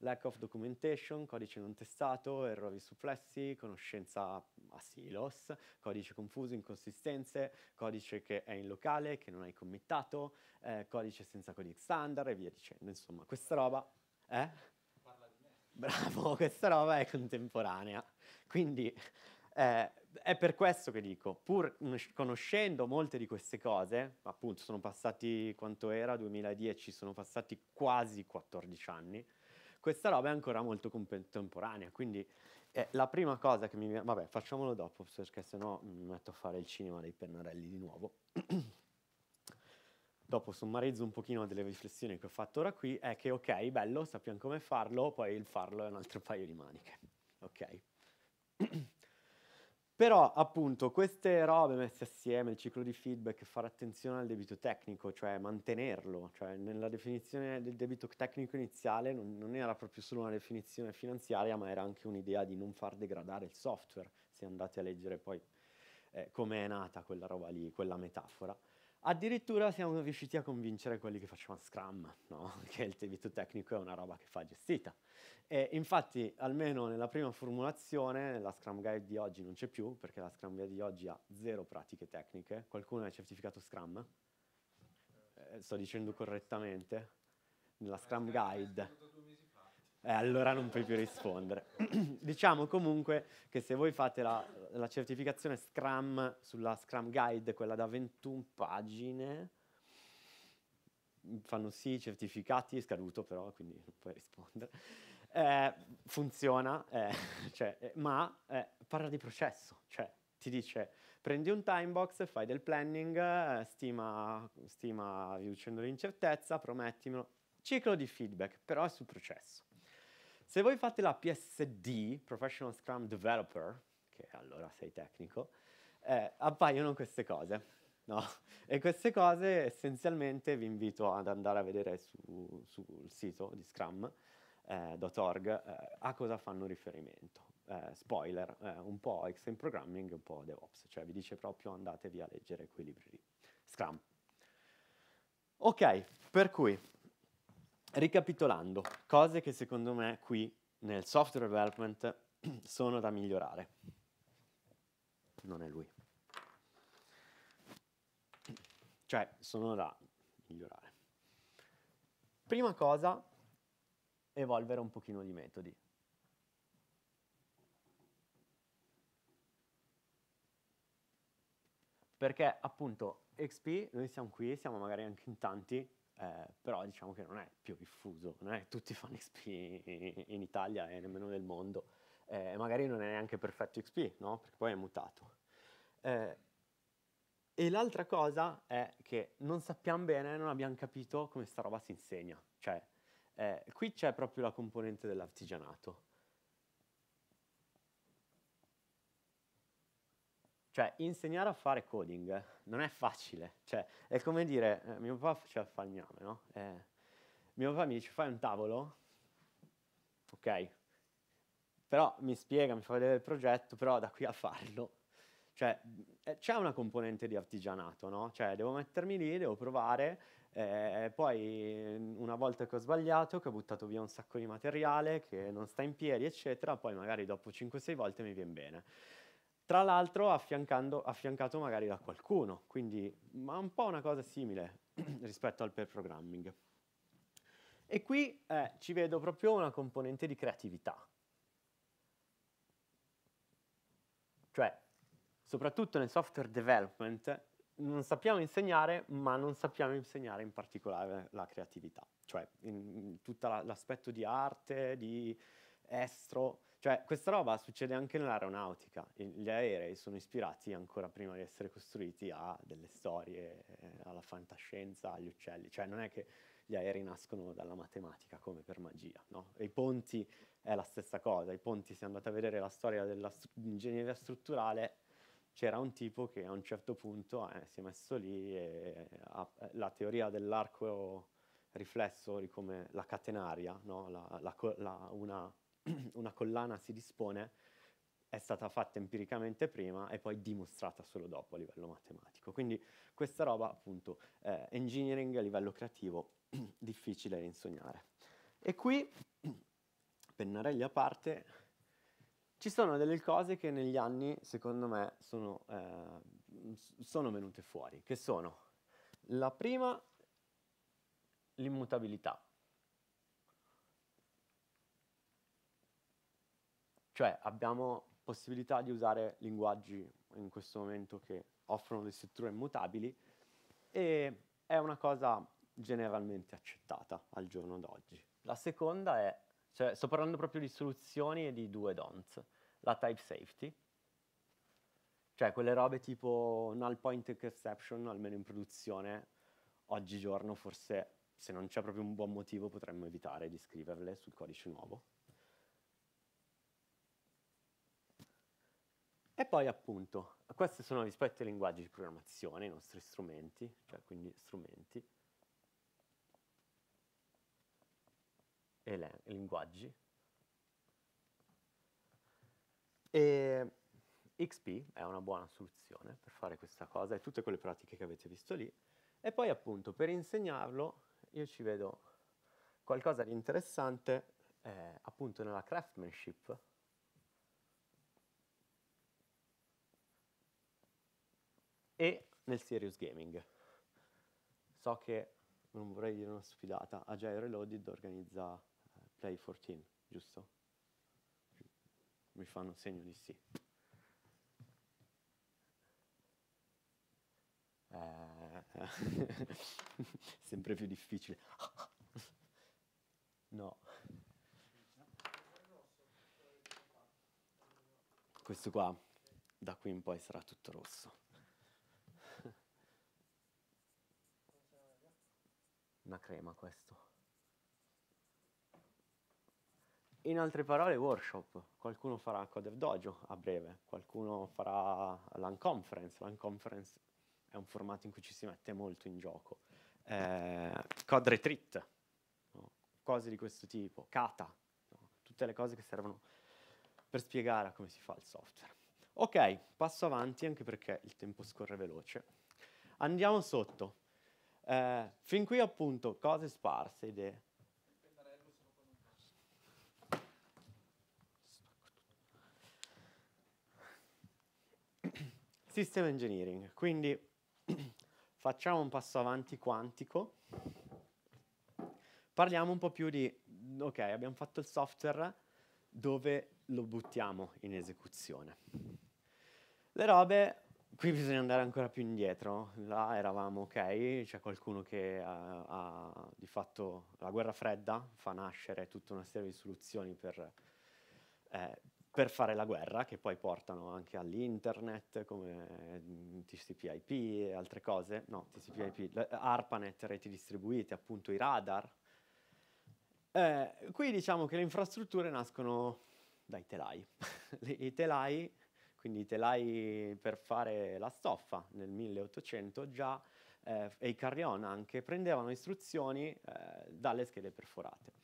lack of documentation, codice non testato, errori supplessi, conoscenza a silos, codice confuso, inconsistenze, codice che è in locale, che non hai committato, eh, codice senza codice standard e via dicendo. Insomma, questa roba è... Eh? Parla di me. Bravo, questa roba è contemporanea. Quindi... Eh, è per questo che dico, pur conoscendo molte di queste cose, appunto sono passati, quanto era, 2010, sono passati quasi 14 anni, questa roba è ancora molto contemporanea, quindi eh, la prima cosa che mi... Vabbè, facciamolo dopo, perché sennò mi metto a fare il cinema dei pennarelli di nuovo. <coughs> dopo sommarizzo un pochino delle riflessioni che ho fatto ora qui, è che ok, bello, sappiamo come farlo, poi il farlo è un altro paio di maniche. Ok? <coughs> Però appunto queste robe messe assieme, il ciclo di feedback, fare attenzione al debito tecnico, cioè mantenerlo, cioè nella definizione del debito tecnico iniziale non, non era proprio solo una definizione finanziaria, ma era anche un'idea di non far degradare il software, se andate a leggere poi eh, come è nata quella roba lì, quella metafora. Addirittura siamo riusciti a convincere quelli che facevano Scrum, no? <laughs> che il debito tecnico è una roba che fa gestita. E infatti, almeno nella prima formulazione, la Scrum Guide di oggi non c'è più, perché la Scrum Guide di oggi ha zero pratiche tecniche. Qualcuno ha certificato Scrum? Eh, sto dicendo correttamente? Nella Scrum Guide eh, allora non puoi più rispondere. <clears throat> diciamo comunque che se voi fate la, la, certificazione Scrum sulla Scrum Guide, quella da 21 pagine, mm, fanno sì, i certificati, è scaduto però, quindi non puoi rispondere. Eh, funziona, eh, <laughs> cioè, eh, ma eh, parla di processo, cioè ti dice prendi un time box, fai del planning, eh, stima, stima riducendo l'incertezza, promettimelo, ciclo di feedback, però è sul processo. Se voi fate la PSD, Professional Scrum Developer, che allora sei tecnico, eh, appaiono queste cose. No? <laughs> E queste cose essenzialmente vi invito ad andare a vedere su, sul sito di scrum.org eh, eh, a cosa fanno riferimento. Eh, spoiler, eh, un po' Extreme Programming, un po' DevOps, cioè vi dice proprio andatevi a leggere quei libri lì. Scrum. Ok, per cui Ricapitolando, cose che secondo me qui nel software development <clears throat> sono da migliorare. Non è lui. Cioè, sono da migliorare. Prima cosa, evolvere un pochino di metodi. Perché appunto XP, noi siamo qui, siamo magari anche in tanti, eh, però diciamo che non è più diffuso, non è che tutti fanno XP in Italia e nemmeno nel mondo, eh, magari non è neanche perfetto XP, no? perché poi è mutato. Eh, e l'altra cosa è che non sappiamo bene, non abbiamo capito come sta roba si insegna, cioè eh, qui c'è proprio la componente dell'artigianato. Cioè, insegnare a fare coding non è facile. Cioè, è come dire, eh, mio papà faceva cioè, il falegname, no? Eh, mio papà mi dice, fai un tavolo, ok? Però mi spiega, mi fa vedere il progetto, però da qui a farlo. Cioè, eh, c'è una componente di artigianato, no? Cioè, devo mettermi lì, devo provare, eh, poi mm, una volta che ho sbagliato, che ho buttato via un sacco di materiale, che non sta in piedi, eccetera, poi magari dopo 5-6 volte mi viene bene tra l'altro affiancato magari da qualcuno, quindi ma un po' una cosa simile <clears throat> rispetto al pair programming. E qui eh, ci vedo proprio una componente di creatività. Cioè, soprattutto nel software development, non sappiamo insegnare, ma non sappiamo insegnare in particolare la creatività. Cioè, in, in tutto l'aspetto di arte, di estro, cioè, questa roba succede anche nell'aeronautica. Gli aerei sono ispirati ancora prima di essere costruiti a delle storie, eh, alla fantascienza, agli uccelli. Cioè, non è che gli aerei nascono dalla matematica come per magia, no? E I ponti è la stessa cosa. I ponti, se andate a vedere la storia dell'ingegneria strutturale, c'era un tipo che a un certo punto eh, si è messo lì e eh, ha, eh, la teoria dell'arco riflesso come la catenaria, no? la, la, la, una <clears throat> una collana si dispone è stata fatta empiricamente prima e poi dimostrata solo dopo a livello matematico. Quindi questa roba, appunto, eh, engineering a livello creativo, <clears throat> difficile da insognare. E qui, <clears throat> pennarelli a parte, ci sono delle cose che negli anni, secondo me, sono, eh, sono venute fuori, che sono la prima, l'immutabilità. Cioè abbiamo possibilità di usare linguaggi in questo momento che offrono delle strutture immutabili e è una cosa generalmente accettata al giorno d'oggi. La seconda è, cioè, sto parlando proprio di soluzioni e di due don'ts, la type safety, cioè quelle robe tipo null point exception, almeno in produzione, oggigiorno forse se non c'è proprio un buon motivo potremmo evitare di scriverle sul codice nuovo. E poi appunto, questi sono rispetto ai linguaggi di programmazione, i nostri strumenti, cioè quindi strumenti e linguaggi. E XP è una buona soluzione per fare questa cosa e tutte quelle pratiche che avete visto lì. E poi appunto per insegnarlo io ci vedo qualcosa di interessante eh, appunto nella craftsmanship e nel serious gaming. So che, non vorrei dire una sfidata, Agile Reloaded organizza eh, Play 14, giusto? Mi fanno segno di sì. Eh, <laughs> sempre più difficile. <laughs> no. Questo qua, da qui in poi sarà tutto rosso. una crema questo. In altre parole, workshop. Qualcuno farà Code of Dojo a breve, qualcuno farà Conference. l'Unconference. Conference è un formato in cui ci si mette molto in gioco. Eh, code Retreat, no? cose di questo tipo, Kata, no? tutte le cose che servono per spiegare come si fa il software. Ok, passo avanti anche perché il tempo scorre veloce. Andiamo sotto. Eh, fin qui appunto cose sparse, idee. System engineering, quindi <clears throat> facciamo un passo avanti quantico. Parliamo un po' più di, ok, abbiamo fatto il software, dove lo buttiamo in esecuzione? Le robe Qui bisogna andare ancora più indietro, là eravamo ok, c'è qualcuno che ha, ha, di fatto la guerra fredda, fa nascere tutta una serie di soluzioni per, eh, per fare la guerra, che poi portano anche all'internet come mm, TCP/IP e altre cose, no, TCP/IP, ah. ARPANET, reti distribuite, appunto i radar. Eh, qui diciamo che le infrastrutture nascono dai telai. <laughs> I telai quindi telai per fare la stoffa nel 1800 già eh, e i carrion anche prendevano istruzioni eh, dalle schede perforate.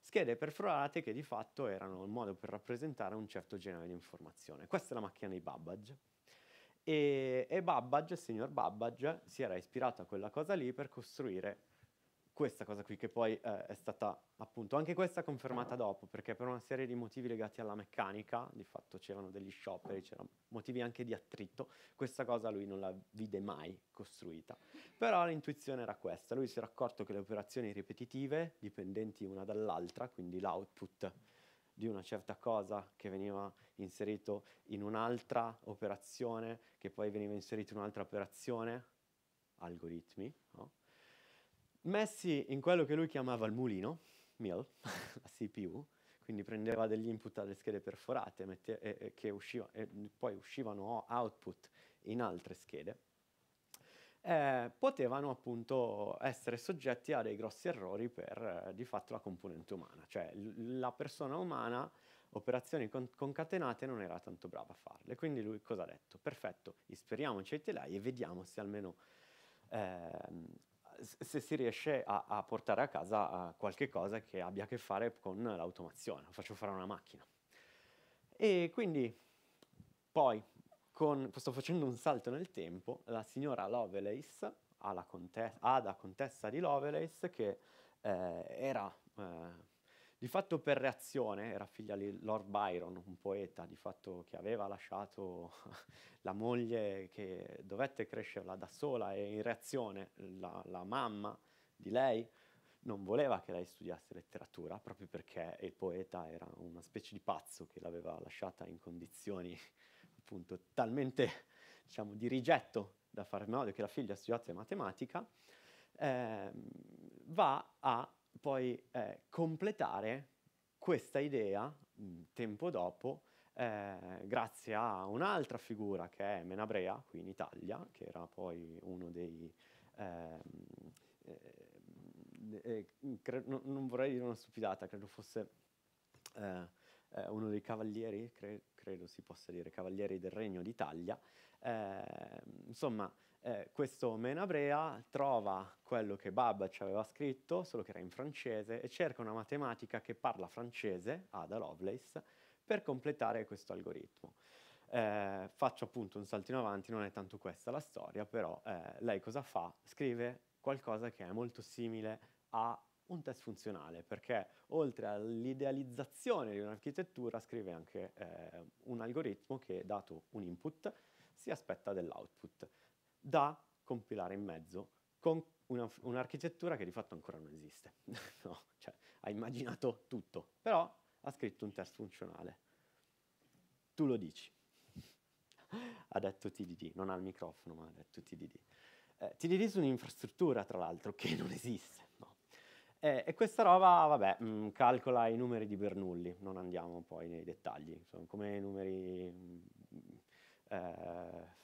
Schede perforate che di fatto erano un modo per rappresentare un certo genere di informazione. Questa è la macchina di Babbage. E, e Babbage, il signor Babbage, si era ispirato a quella cosa lì per costruire questa cosa qui che poi eh, è stata appunto anche questa confermata dopo perché per una serie di motivi legati alla meccanica di fatto c'erano degli scioperi c'erano motivi anche di attrito questa cosa lui non la vide mai costruita però l'intuizione era questa lui si era accorto che le operazioni ripetitive dipendenti una dall'altra quindi l'output di una certa cosa che veniva inserito in un'altra operazione che poi veniva inserito in un'altra operazione algoritmi no? messi in quello che lui chiamava il mulino, mill, <laughs> la CPU, quindi prendeva degli input alle schede perforate mette, e, e, che usciva, e poi uscivano output in altre schede, eh, potevano appunto essere soggetti a dei grossi errori per eh, di fatto la componente umana, cioè la persona umana operazioni con concatenate non era tanto brava a farle, quindi lui cosa ha detto? Perfetto, ispiriamoci ai telai e vediamo se almeno eh, se si riesce a, a portare a casa qualche cosa che abbia a che fare con l'automazione, lo faccio fare una macchina. E quindi poi, con, sto facendo un salto nel tempo, la signora Lovelace, Ada Contessa di Lovelace, che eh, era... Eh, di fatto per reazione era figlia di Lord Byron, un poeta, di fatto che aveva lasciato <laughs> la moglie che dovette crescerla da sola e in reazione la, la mamma di lei non voleva che lei studiasse letteratura proprio perché il poeta era una specie di pazzo che l'aveva lasciata in condizioni <laughs> appunto talmente diciamo di rigetto da fare in modo che la figlia studiasse matematica, eh, va a poi eh, completare questa idea, mm, tempo dopo, eh, grazie a un'altra figura che è Menabrea, qui in Italia, che era poi uno dei... Ehm, eh, eh, mm, cre- non, non vorrei dire una stupidata, credo fosse eh, eh, uno dei cavalieri, cre- credo si possa dire, cavalieri del Regno d'Italia. Eh, insomma, eh, questo Menabrea trova quello che Bab ci aveva scritto, solo che era in francese, e cerca una matematica che parla francese, Ada Lovelace, per completare questo algoritmo. Eh, faccio appunto un saltino avanti, non è tanto questa la storia, però eh, lei cosa fa? Scrive qualcosa che è molto simile a un test funzionale, perché oltre all'idealizzazione di un'architettura scrive anche eh, un algoritmo che, dato un input, si aspetta dell'output da compilare in mezzo con una, un'architettura che di fatto ancora non esiste. <laughs> no, cioè, ha immaginato tutto, però ha scritto un test funzionale. Tu lo dici. ha detto TDD, non ha il microfono, ma ha detto TDD. Eh, TDD su un'infrastruttura, tra l'altro, che non esiste. No? Eh, e questa roba, vabbè, mh, mm, calcola i numeri di Bernoulli, non andiamo poi nei dettagli, insomma, come numeri... Mh, mm, eh,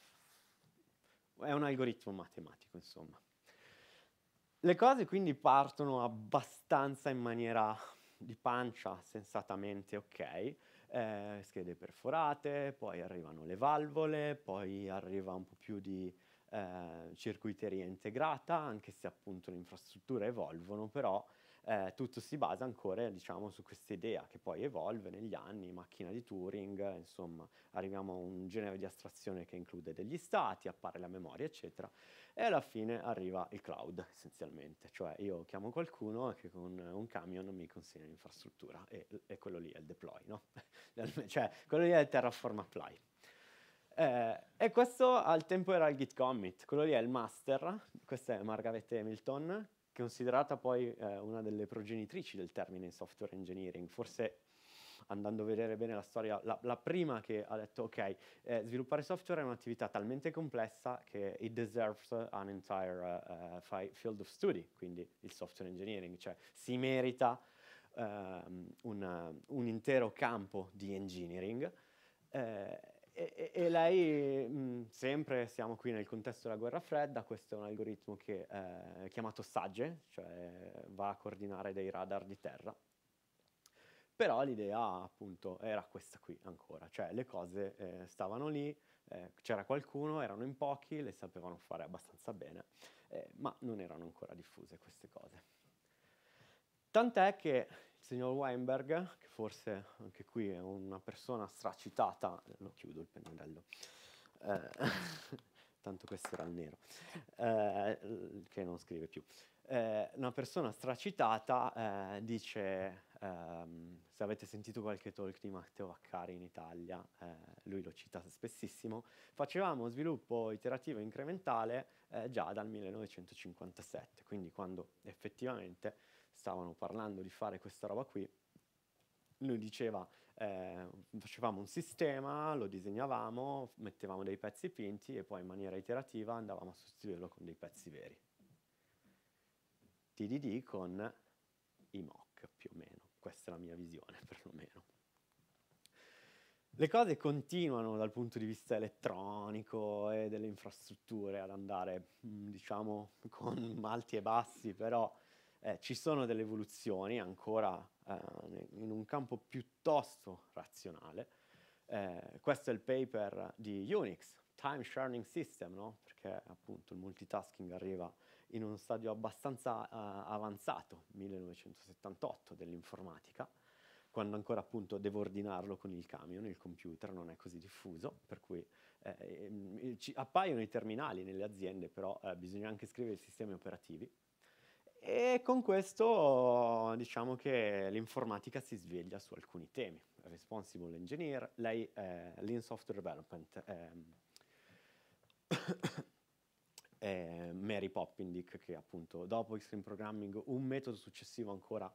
è un algoritmo matematico, insomma. Le cose quindi partono abbastanza in maniera di pancia, sensatamente, ok. Eh, schede perforate, poi arrivano le valvole, poi arriva un po' più di eh, circuiteria integrata, anche se appunto le infrastrutture evolvono, però eh, tutto si basa ancora diciamo, su questa idea che poi evolve negli anni, macchina di Turing, insomma arriviamo a un genere di astrazione che include degli stati, appare la memoria eccetera e alla fine arriva il cloud essenzialmente, cioè io chiamo qualcuno che con un camion mi consegna l'infrastruttura e, e quello lì è il deploy, no? <laughs> cioè quello lì è il terraform apply. Eh, e questo al tempo era il git commit, quello lì è il master, questa è Margaret Hamilton, considerata poi eh, una delle progenitrici del termine software engineering, forse andando a vedere bene la storia, la, la prima che ha detto ok, eh, sviluppare software è un'attività talmente complessa che it deserves an entire uh, uh, field of study, quindi il software engineering, cioè si merita uh, ehm, una, un intero campo di engineering. Eh, e, e, lei, mh, mm, sempre siamo qui nel contesto della guerra fredda, questo è un algoritmo che eh, è chiamato SAGE, cioè va a coordinare dei radar di terra. Però l'idea appunto era questa qui ancora, cioè le cose eh, stavano lì, eh, c'era qualcuno, erano in pochi, le sapevano fare abbastanza bene, eh, ma non erano ancora diffuse queste cose. Tant'è che il signor Weinberg, che forse anche qui è una persona stracitata, lo chiudo il pennarello, eh, <laughs> tanto questo era il nero, eh, che non scrive più, eh, una persona stracitata eh, dice, ehm, se avete sentito qualche talk di Matteo Vaccari in Italia, eh, lui lo cita spessissimo, facevamo sviluppo iterativo incrementale eh, già dal 1957, quindi quando effettivamente stavano parlando di fare questa roba qui, lui diceva, eh, facevamo un sistema, lo disegnavamo, mettevamo dei pezzi finti e poi in maniera iterativa andavamo a sostituirlo con dei pezzi veri. TDD con i mock più o meno, questa è la mia visione <laughs> perlomeno. Le cose continuano dal punto di vista elettronico e delle infrastrutture ad andare, mm, diciamo, <laughs> con alti e bassi, però eh, ci sono delle evoluzioni ancora eh, in un campo piuttosto razionale. Eh, questo è il paper di Unix, Time Sharing System, no? perché appunto il multitasking arriva in uno stadio abbastanza eh, avanzato, 1978 dell'informatica, quando ancora appunto devo ordinarlo con il camion, il computer non è così diffuso, per cui eh, ehm, appaiono i terminali nelle aziende, però eh, bisogna anche scrivere i sistemi operativi. E con questo diciamo che l'informatica si sveglia su alcuni temi. Responsible Engineer, lei è eh, Lean Software Development, ehm, eh, <coughs> Mary Poppindick che appunto dopo Extreme Programming, un metodo successivo ancora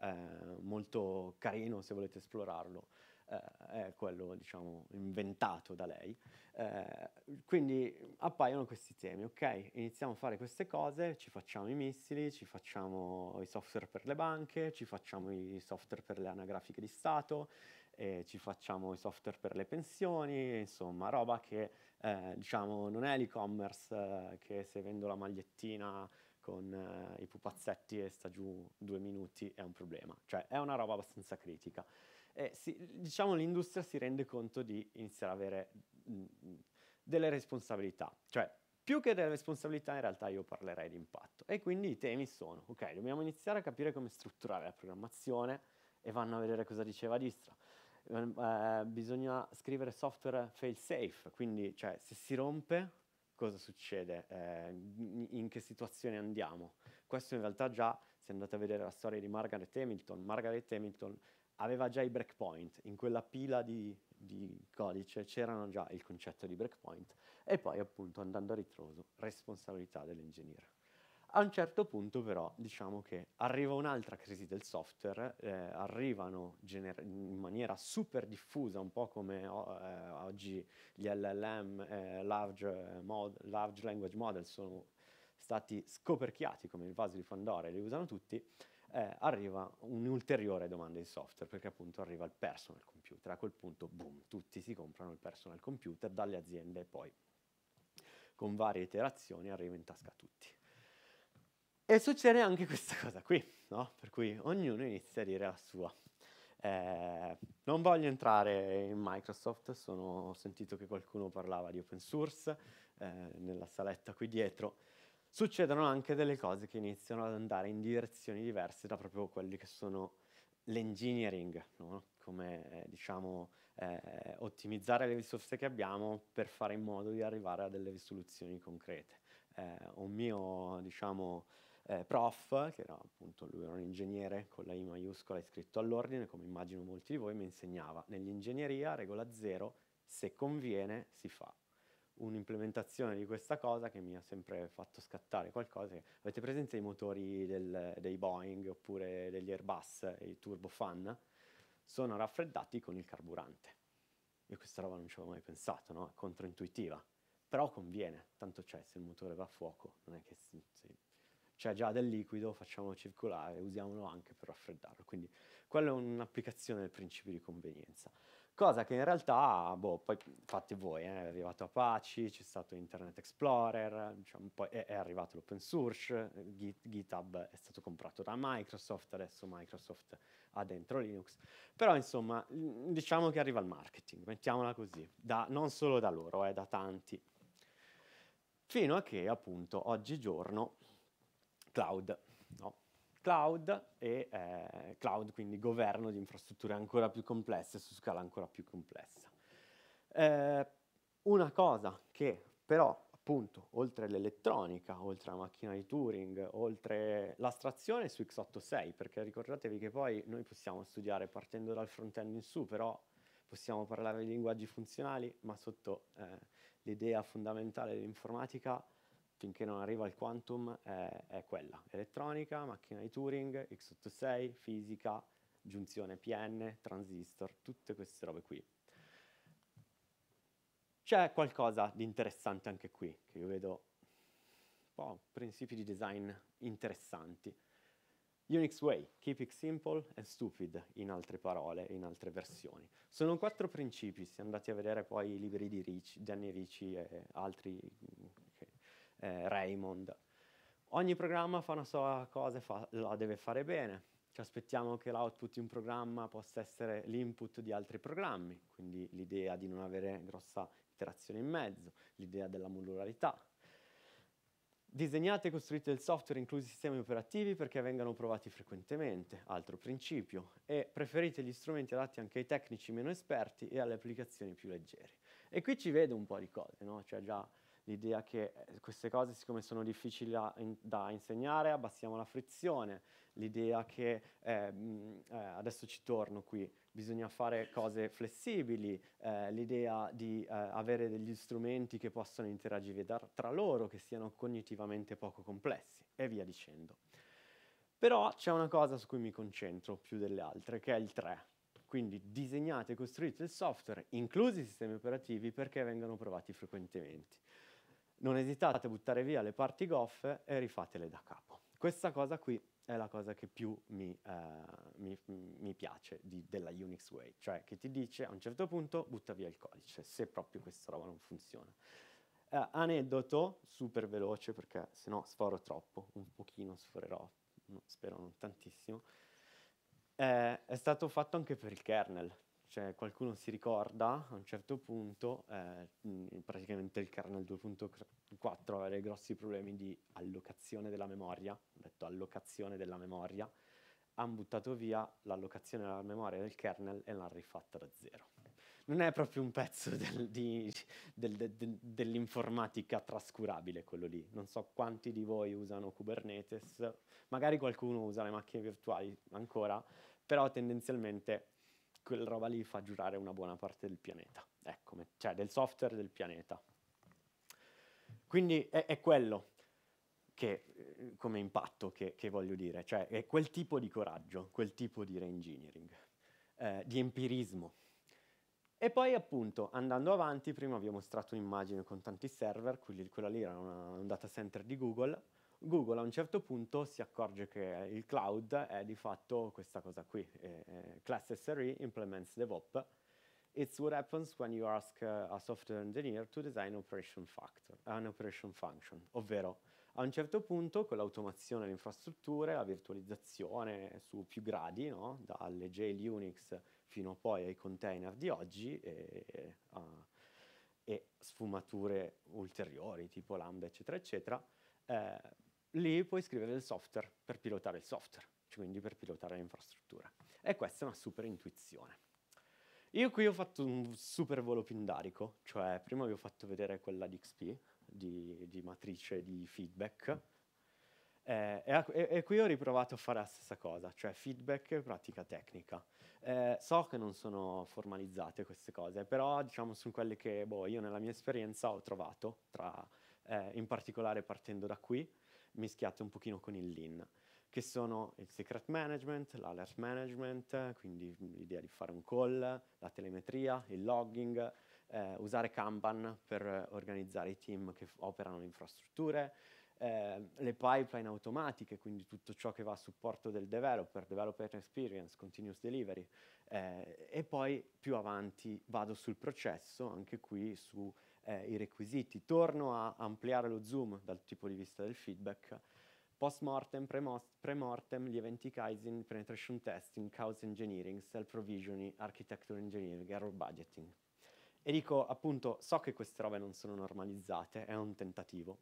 eh, molto carino se volete esplorarlo, eh, è quello diciamo, inventato da lei. Eh, quindi appaiono questi temi, ok? Iniziamo a fare queste cose, ci facciamo i missili, ci facciamo i software per le banche, ci facciamo i software per le anagrafiche di Stato, eh, ci facciamo i software per le pensioni, insomma, roba che eh, diciamo, non è l'e-commerce eh, che se vendo la magliettina con eh, i pupazzetti e sta giù due minuti è un problema, cioè è una roba abbastanza critica e eh, si, diciamo l'industria si rende conto di iniziare ad avere mh, mm, mm, delle responsabilità, cioè più che delle responsabilità in realtà io parlerei di impatto e quindi i temi sono, ok, dobbiamo iniziare a capire come strutturare la programmazione e vanno a vedere cosa diceva Distra. Ehm, eh, bisogna scrivere software fail safe, quindi cioè, se si rompe cosa succede, eh, in che situazione andiamo. Questo in realtà già, se andate a vedere la storia di Margaret Hamilton, Margaret Hamilton aveva già i breakpoint, in quella pila di, di codice c'erano già il concetto di breakpoint e poi appunto andando a ritroso responsabilità dell'ingegnere. A un certo punto però diciamo che arriva un'altra crisi del software, eh, arrivano gener- in maniera super diffusa, un po' come eh, oggi gli LLM, eh, large, eh, mod- large Language Model, sono stati scoperchiati come il vaso di Pandora e li usano tutti, eh, arriva un'ulteriore domanda in software, perché appunto arriva il personal computer. A quel punto, boom, tutti si comprano il personal computer dalle aziende e poi con varie iterazioni arriva in tasca a tutti. E succede anche questa cosa qui, no? Per cui ognuno inizia a dire la sua. Eh, non voglio entrare in Microsoft, sono, ho sentito che qualcuno parlava di open source eh, nella saletta qui dietro, succedono anche delle cose che iniziano ad andare in direzioni diverse da proprio quelli che sono l'engineering, no? come eh, diciamo eh, ottimizzare le risorse che abbiamo per fare in modo di arrivare a delle soluzioni concrete. Eh, un mio diciamo, eh, prof, che era appunto lui era un ingegnere con la I maiuscola iscritto all'ordine, come immagino molti di voi, mi insegnava nell'ingegneria regola zero, se conviene si fa, un'implementazione di questa cosa che mi ha sempre fatto scattare qualcosa. Avete presente i motori del, dei Boeing oppure degli Airbus, i turbofan? Sono raffreddati con il carburante. Io questa roba non ci avevo mai pensato, no? È controintuitiva. Però conviene, tanto c'è, se il motore va a fuoco, non è che se, se c'è già del liquido, facciamolo circolare, usiamolo anche per raffreddarlo. Quindi quella è un'applicazione del principio di convenienza. Cosa che in realtà, boh, poi fate voi, eh, è arrivato Apache, c'è stato Internet Explorer, diciamo, poi è, è arrivato l'open source, Git, GitHub è stato comprato da Microsoft, adesso Microsoft ha dentro Linux. Però insomma, diciamo che arriva il marketing, mettiamola così, da, non solo da loro, eh, da tanti. Fino a che appunto oggigiorno cloud, no? cloud e eh, cloud, quindi governo di infrastrutture ancora più complesse su scala ancora più complessa. Eh, una cosa che però appunto oltre all'elettronica, oltre alla macchina di Turing, oltre l'astrazione su x86, perché ricordatevi che poi noi possiamo studiare partendo dal front-end in su, però possiamo parlare di linguaggi funzionali, ma sotto eh, l'idea fondamentale dell'informatica finché non arriva al quantum è, è quella, elettronica, macchina di Turing, x86, fisica, giunzione PN, transistor, tutte queste robe qui. C'è qualcosa di interessante anche qui, che io vedo un po' principi di design interessanti. Unix Way, Keep It Simple and Stupid, in altre parole, in altre versioni. Sono quattro principi, se andate a vedere poi i libri di, Ricci, Danny Ricci e altri eh, Raymond. Ogni programma fa una sua cosa e fa, la deve fare bene. Ci aspettiamo che l'output di un programma possa essere l'input di altri programmi, quindi l'idea di non avere grossa interazione in mezzo, l'idea della modularità. Disegnate e costruite il software, inclusi i sistemi operativi, perché vengano provati frequentemente, altro principio, e preferite gli strumenti adatti anche ai tecnici meno esperti e alle applicazioni più leggere. E qui ci vedo un po' di cose, no? Cioè già l'idea che eh, queste cose, siccome sono difficili da, in, da insegnare, abbassiamo la frizione, l'idea che, eh, eh, adesso ci torno qui, bisogna fare cose flessibili, eh, l'idea di eh, avere degli strumenti che possono interagire da, tra loro, che siano cognitivamente poco complessi e via dicendo. Però c'è una cosa su cui mi concentro più delle altre, che è il 3. Quindi disegnate e costruite il software, inclusi i sistemi operativi, perché vengano provati frequentemente non esitate a buttare via le parti goffe e rifatele da capo. Questa cosa qui è la cosa che più mi, eh, mi, mi piace di, della Unix Way, cioè che ti dice a un certo punto butta via il codice, se proprio questa roba non funziona. Eh, aneddoto, super veloce perché se no sforo troppo, un pochino sforerò, spero non tantissimo, eh, è stato fatto anche per il kernel, cioè qualcuno si ricorda a un certo punto, eh, praticamente il kernel 2.3 4 avere grossi problemi di allocazione della memoria, ho detto allocazione della memoria, hanno buttato via l'allocazione della memoria del kernel e l'hanno rifatta da zero. Non è proprio un pezzo del, di, del, de, dell'informatica trascurabile quello lì. Non so quanti di voi usano Kubernetes, magari qualcuno usa le macchine virtuali ancora, però tendenzialmente quella roba lì fa giurare una buona parte del pianeta, ecco, cioè del software del pianeta. Quindi è, è quello che, eh, come impatto che, che, voglio dire, cioè è quel tipo di coraggio, quel tipo di reengineering, eh, di empirismo. E poi appunto andando avanti, prima vi ho mostrato un'immagine con tanti server, quella lì era una, un data center di Google, Google a un certo punto si accorge che il cloud è di fatto questa cosa qui, eh, eh Class SRE implements DevOps, It's what happens when you ask a software engineer to design operation factor, an operation function, ovvero a un certo punto con l'automazione delle infrastrutture, la virtualizzazione su più gradi, no? dalle jail Unix fino poi ai container di oggi e, uh, e sfumature ulteriori tipo Lambda, eccetera, eccetera, eh, lì puoi scrivere del software per pilotare il software, cioè quindi per pilotare l'infrastruttura. E questa è una super intuizione. Io qui ho fatto un super volo pindarico, cioè prima vi ho fatto vedere quella di XP, di, di matrice di feedback, eh, e, e, qui ho riprovato a fare la stessa cosa, cioè feedback e pratica tecnica. Eh, so che non sono formalizzate queste cose, però diciamo sono quelle che boh, io nella mia esperienza ho trovato, tra, eh, in particolare partendo da qui, mischiate un pochino con il lean che sono il secret management, l'alert management, quindi l'idea di fare un call, la telemetria, il logging, eh, usare Kanban per organizzare i team che operano le infrastrutture, eh, le pipeline automatiche, quindi tutto ciò che va a supporto del developer, developer experience, continuous delivery, eh, e poi più avanti vado sul processo, anche qui sui eh, requisiti, torno a ampliare lo zoom dal tipo di vista del feedback Post mortem, pre-mortem, gli eventi Kaizen, penetration testing, cause engineering, self provisioning, architecture engineering, error budgeting. E dico appunto, so che queste robe non sono normalizzate, è un tentativo,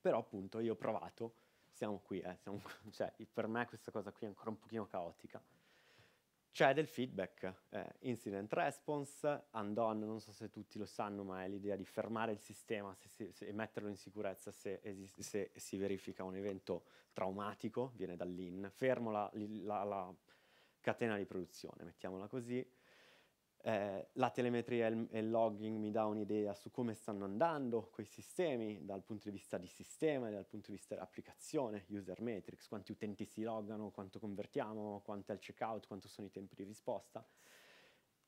però appunto io ho provato, siamo qui, eh, siamo, <laughs> cioè, per me questa cosa qui è ancora un pochino caotica c'è del feedback, eh, incident response, undone, non so se tutti lo sanno, ma è l'idea di fermare il sistema se si, se, e metterlo in sicurezza se, esiste, se, si verifica un evento traumatico, viene dall'in, fermo la, la, la catena di produzione, mettiamola così, eh, la telemetria e il logging mi dà un'idea su come stanno andando quei sistemi dal punto di vista di sistema, dal punto di vista dell'applicazione, user metrics, quanti utenti si loggano, quanto convertiamo, quanto è il checkout, quanto sono i tempi di risposta.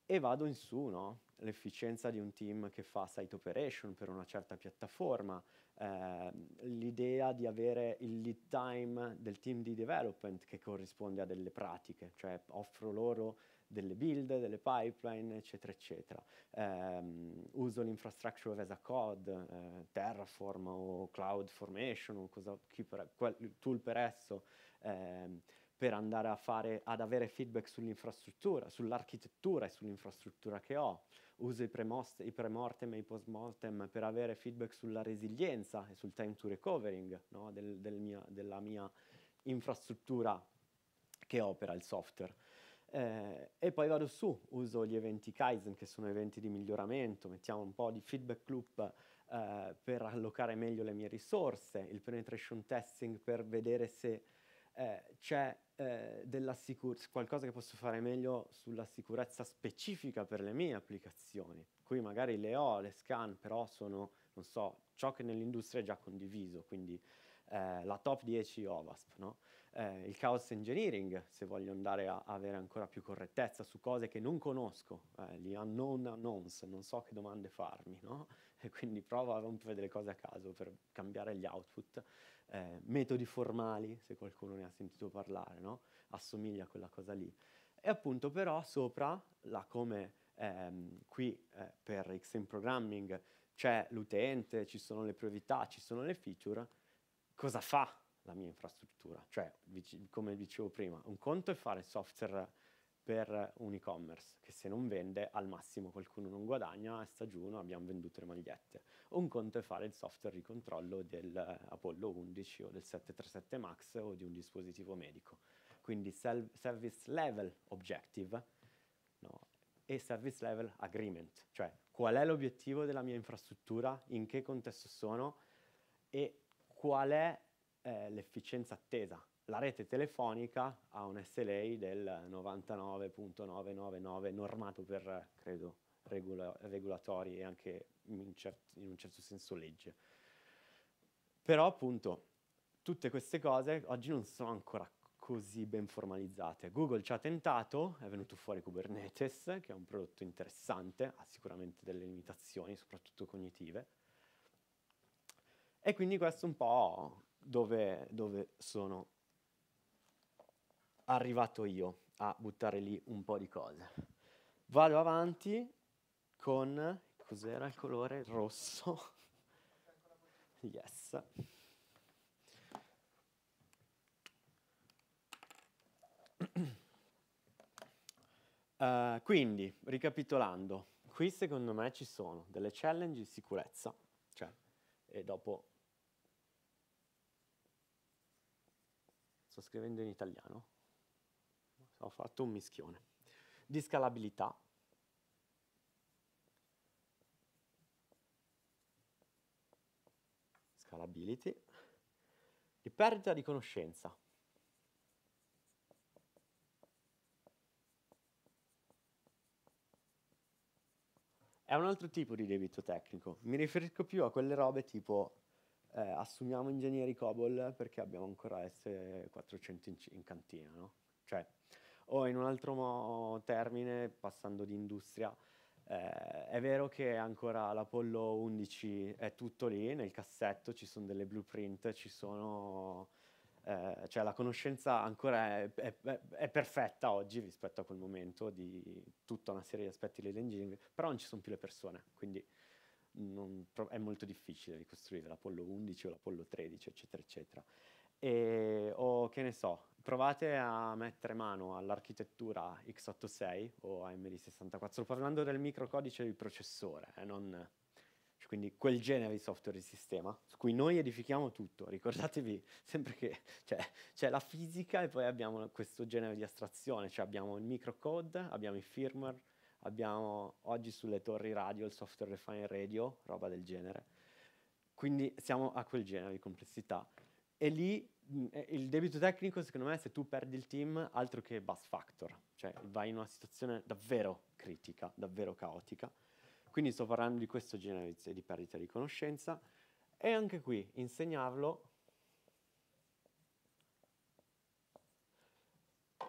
E vado in su, no? l'efficienza di un team che fa site operation per una certa piattaforma, eh, l'idea di avere il lead time del team di development che corrisponde a delle pratiche, cioè offro loro delle build, delle pipeline, eccetera, eccetera. Um, uso l'infrastructure as a code, eh, Terraform o CloudFormation o cosa, per, quel, tool per esso, eh, per andare a fare, ad avere feedback sull'infrastruttura, sull'architettura e sull'infrastruttura che ho. Uso i, i premortem e i postmortem per avere feedback sulla resilienza e sul time to recovering no? del, del mia, della mia infrastruttura che opera il software. Eh, e poi vado su, uso gli eventi Kaizen, che sono eventi di miglioramento, mettiamo un po' di feedback loop eh, per allocare meglio le mie risorse, il penetration testing per vedere se eh, c'è eh, sicur- qualcosa che posso fare meglio sulla sicurezza specifica per le mie applicazioni. Qui magari le ho, le scan, però sono, non so, ciò che nell'industria è già condiviso, quindi eh, la top 10 OVASP, no? eh, il chaos engineering, se voglio andare a, avere ancora più correttezza su cose che non conosco, eh, gli unknown unknowns, non so che domande farmi, no? <laughs> E quindi provo a rompere delle cose a caso per cambiare gli output. Eh, metodi formali, se qualcuno ne ha sentito parlare, no? Assomiglia a quella cosa lì. E appunto però sopra, là come ehm, qui eh, per XM Programming c'è l'utente, ci sono le priorità, ci sono le feature, cosa fa la mia infrastruttura. Cioè, come dicevo prima, un conto è fare software per un e-commerce che se non vende al massimo qualcuno non guadagna a stagione abbiamo venduto le magliette. Un conto è fare il software di controllo del eh, Apollo 11 o del 737 Max o di un dispositivo medico. Quindi service level objective no, e service level agreement, cioè qual è l'obiettivo della mia infrastruttura, in che contesto sono e qual è eh, l'efficienza attesa. La rete telefonica ha un SLA del 99.999 normato per, credo, regolo, regolatori e anche in un, certo, in un certo senso legge. Però appunto tutte queste cose oggi non sono ancora così ben formalizzate. Google ci ha tentato, è venuto fuori Kubernetes, che è un prodotto interessante, ha sicuramente delle limitazioni, soprattutto cognitive. E quindi questo un po' dove, dove sono arrivato io a buttare lì un po' di cose. Vado avanti con, cos'era il colore? Rosso. <laughs> Yes. Uh, <clears throat> quindi, ricapitolando, qui secondo me ci sono delle challenge di sicurezza, cioè, e dopo Sto scrivendo in italiano. Ho fatto un mischione. Di scalabilità. Scalability. Di perdita di conoscenza. È un altro tipo di debito tecnico. Mi riferisco più a quelle robe tipo eh, assumiamo ingegneri COBOL perché abbiamo ancora S400 in, in cantina, no? Cioè, o in un altro termine, passando di industria, eh, è vero che ancora l'Apollo 11 è tutto lì, nel cassetto ci sono delle blueprint, ci sono... Eh, cioè la conoscenza ancora è, è, è, perfetta oggi rispetto a quel momento di tutta una serie di aspetti dell'engineering, però non ci sono più le persone, quindi non, è molto difficile ricostruire l'Apollo 11 o l'Apollo 13, eccetera, eccetera. E, o che ne so, provate a mettere mano all'architettura x86 o AMD64, sto parlando del microcodice del processore, eh, non, cioè, quindi quel genere di software di sistema su cui noi edifichiamo tutto. Ricordatevi <laughs> sempre che cioè, c'è la fisica e poi abbiamo questo genere di astrazione, cioè abbiamo il microcode, abbiamo i firmware, abbiamo oggi sulle torri radio il software refine radio, roba del genere. Quindi siamo a quel genere di complessità. E lì mm, eh, il debito tecnico, secondo me, se tu perdi il team, altro che bus factor, cioè vai in una situazione davvero critica, davvero caotica. Quindi sto parlando di questo genere di perdita di conoscenza e anche qui insegnarlo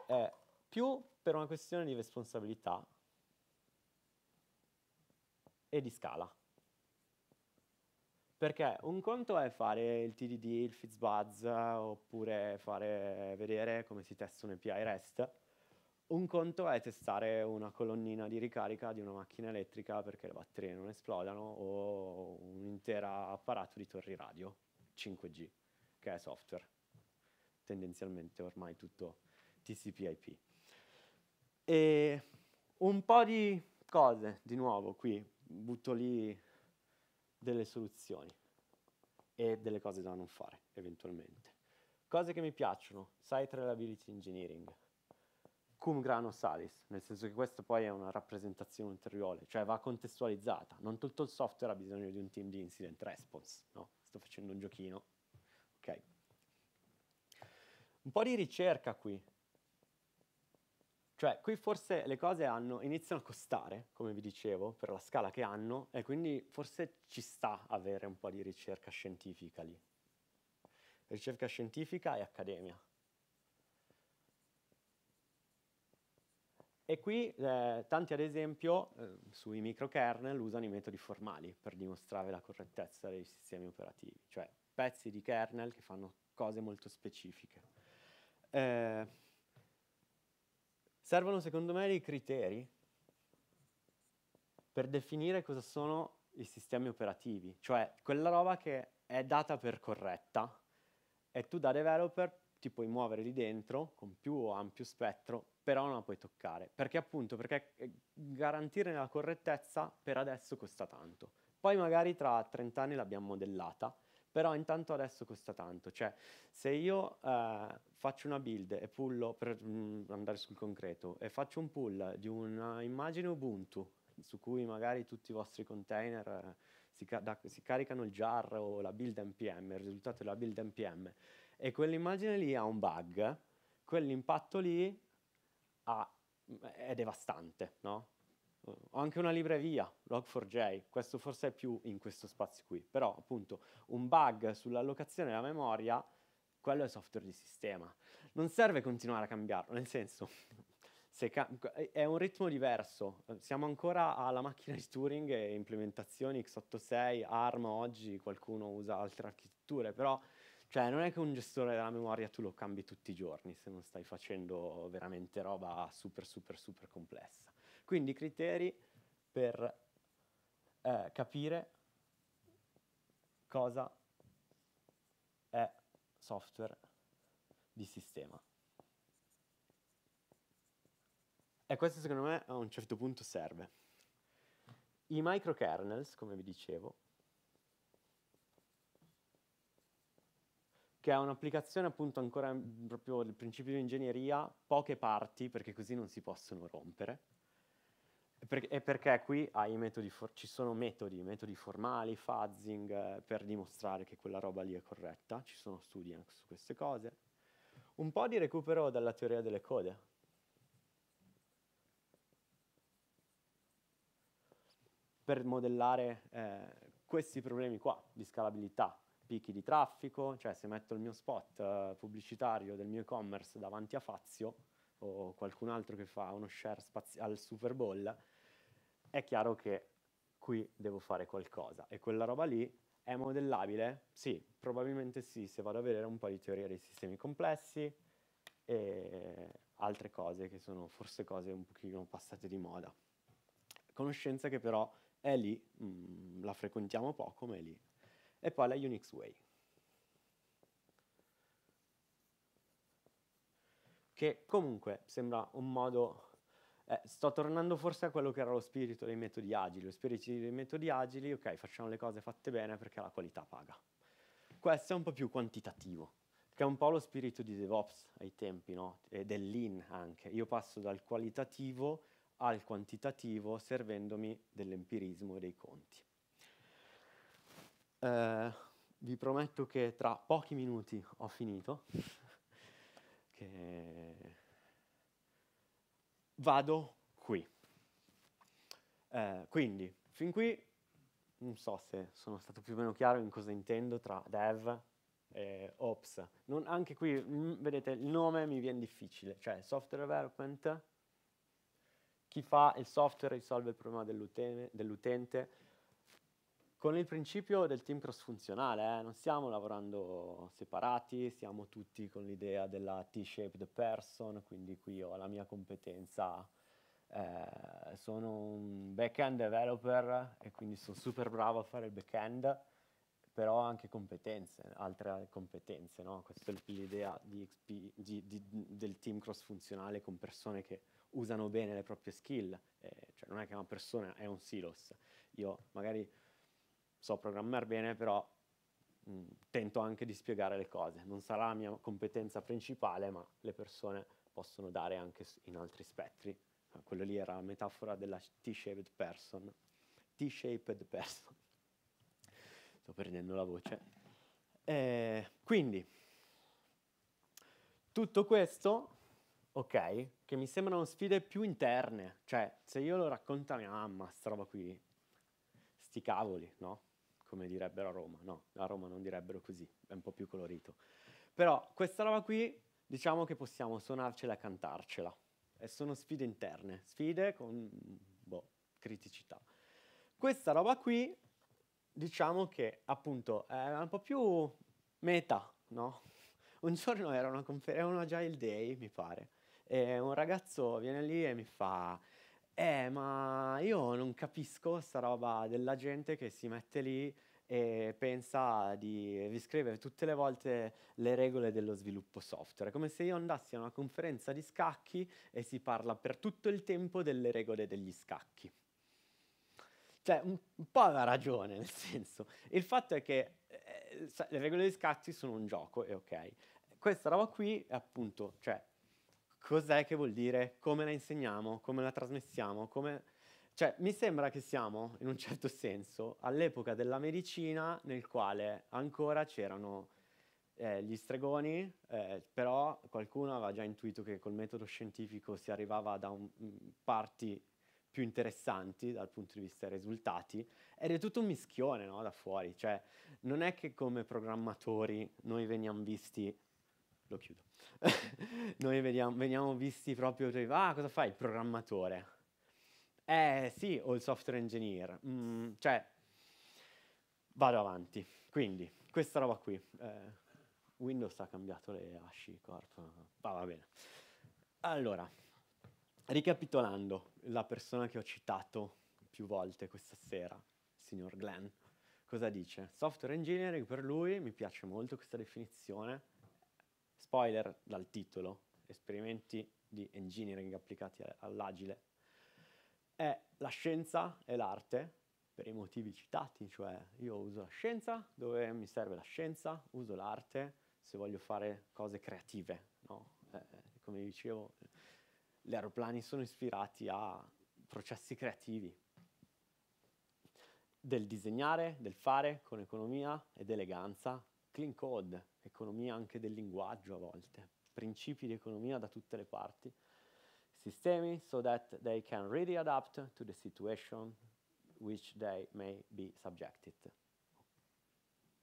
è più per una questione di responsabilità e di scala. Perché un conto è fare il TDD, il Fitzbuzz, oppure fare vedere come si testa un API REST. Un conto è testare una colonnina di ricarica di una macchina elettrica perché le batterie non esplodano o un intero apparato di torri radio 5G, che è software. Tendenzialmente ormai tutto TCP IP. E un po' di cose, di nuovo, qui butto lì delle soluzioni e delle cose da non fare eventualmente. Cose che mi piacciono, Site Reliability Engineering, cum grano salis, nel senso che questa poi è una rappresentazione ulteriore, cioè va contestualizzata, non tutto il software ha bisogno di un team di incident response, no? Sto facendo un giochino, ok? Un po' di ricerca qui, cioè, qui forse le cose hanno, iniziano a costare, come vi dicevo, per la scala che hanno, e quindi forse ci sta avere un po' di ricerca scientifica lì. Ricerca scientifica e accademia. E qui eh, tanti ad esempio eh, sui microkernel usano i metodi formali per dimostrare la correttezza dei sistemi operativi, cioè pezzi di kernel che fanno cose molto specifiche. Eh, Servono secondo me dei criteri per definire cosa sono i sistemi operativi, cioè quella roba che è data per corretta e tu da developer ti puoi muovere lì dentro con più o ampio spettro, però non la puoi toccare, perché appunto perché eh, garantire la correttezza per adesso costa tanto. Poi magari tra 30 anni l'abbiamo modellata però intanto adesso costa tanto, cioè se io eh, faccio una build e pullo, per mh, mm, andare sul concreto, e faccio un pull di un'immagine Ubuntu, su cui magari tutti i vostri container eh, si, ca- da- si, caricano il jar o la build npm, il risultato della build npm, e quell'immagine lì ha un bug, quell'impatto lì ha, è devastante, no? ho anche una libreria, log4j, questo forse è più in questo spazio qui, però appunto un bug sull'allocazione della memoria, quello è software di sistema. Non serve continuare a cambiarlo, nel senso, <laughs> è un ritmo diverso, siamo ancora alla macchina di Turing e implementazioni x86, ARM oggi, qualcuno usa altre architetture, però cioè, non è che un gestore della memoria tu lo cambi tutti i giorni se non stai facendo veramente roba super super super complessa. Quindi criteri per eh, capire cosa è software di sistema. E questo secondo me a un certo punto serve. I microkernels, come vi dicevo, che è un'applicazione appunto ancora proprio del principio di ingegneria, poche parti, perché così non si possono rompere, e, per, e perché qui for- ci sono metodi, metodi formali, fuzzing, eh, per dimostrare che quella roba lì è corretta, ci sono studi anche su queste cose. Un po' di recupero dalla teoria delle code, per modellare eh, questi problemi qua di scalabilità, picchi di traffico, cioè se metto il mio spot eh, pubblicitario del mio e-commerce davanti a Fazio, o qualcun altro che fa uno share spazio- al Super Bowl, è chiaro che qui devo fare qualcosa e quella roba lì è modellabile? Sì, probabilmente sì, se vado a vedere un po' di teoria dei sistemi complessi e altre cose che sono forse cose un pochino passate di moda. Conoscenza che però è lì, mh, mm, la frequentiamo poco, ma è lì. E poi la Unix Way. che comunque sembra un modo... Eh, sto tornando forse a quello che era lo spirito dei metodi agili. Lo spirito dei metodi agili, ok, facciamo le cose fatte bene perché la qualità paga. Questo è un po' più quantitativo, che è un po' lo spirito di DevOps ai tempi, no? E dell'in anche. Io passo dal qualitativo al quantitativo servendomi dell'empirismo e dei conti. Eh, vi prometto che tra pochi minuti ho finito, <laughs> che vado qui. Eh, quindi, fin qui, non so se sono stato più o meno chiaro in cosa intendo tra dev e ops. Non, anche qui, mh, mm, vedete, il nome mi viene difficile, cioè software development, chi fa il software risolve il problema dell'utente, dell con il principio del team cross funzionale, eh? non stiamo lavorando separati, siamo tutti con l'idea della T-shaped person, quindi qui ho la mia competenza, eh, sono un back-end developer e quindi sono super bravo a fare il back-end, però ho anche competenze, altre competenze, no? questa è l'idea di XP, di, di, del team cross funzionale con persone che usano bene le proprie skill, eh, cioè non è che una persona è un silos, io magari so programmare bene, però mh, mm, tento anche di spiegare le cose. Non sarà la mia competenza principale, ma le persone possono dare anche in altri spettri. Ah, quello lì era la metafora della T-shaped person. T-shaped person. Sto perdendo la voce. Eh, quindi, tutto questo, ok, che mi sembrano sfide più interne. Cioè, se io lo racconto a mia mamma, sta roba qui, sti cavoli, no? come direbbero a Roma, no, a Roma non direbbero così, è un po' più colorito. Però questa roba qui diciamo che possiamo suonarcela e cantarcela. E sono sfide interne, sfide con boh, criticità. Questa roba qui diciamo che appunto è un po' più meta, no? <laughs> Un giorno era una, conferenza, era una Agile Day, mi pare, e un ragazzo viene lì e mi fa eh, ma io non capisco sta roba della gente che si mette lì e pensa di riscrivere tutte le volte le regole dello sviluppo software. È come se io andassi a una conferenza di scacchi e si parla per tutto il tempo delle regole degli scacchi. Cioè, un, po' aveva ragione, <laughs> nel senso. Il fatto è che eh, le regole degli scacchi sono un gioco, e ok. Questa roba qui è appunto, cioè, cos'è che vuol dire, come la insegniamo, come la trasmettiamo, come... Cioè, mi sembra che siamo, in un certo senso, all'epoca della medicina nel quale ancora c'erano eh, gli stregoni, eh, però qualcuno aveva già intuito che col metodo scientifico si arrivava da un, mm, parti più interessanti dal punto di vista dei risultati, ed è tutto un mischione no, da fuori, cioè non è che come programmatori noi veniamo visti lo chiudo. <laughs> Noi veniamo, veniamo, visti proprio, cioè, ah cosa fai? Il programmatore. Eh sì, o il software engineer. Mm, cioè, vado avanti. Quindi, questa roba qui. Eh, Windows ha cambiato le asci, corp. Va, va bene. Allora, ricapitolando, la persona che ho citato più volte questa sera, il signor Glenn, cosa dice? Software engineering per lui, mi piace molto questa definizione, spoiler dal titolo, esperimenti di engineering applicati all'agile, è la scienza e l'arte per i motivi citati, cioè io uso la scienza dove mi serve la scienza, uso l'arte se voglio fare cose creative. No? Eh, come dicevo, gli aeroplani sono ispirati a processi creativi, del disegnare, del fare con economia ed eleganza, clean code, economia anche del linguaggio a volte, principi di economia da tutte le parti, sistemi so that they can really adapt to the situation which they may be subjected.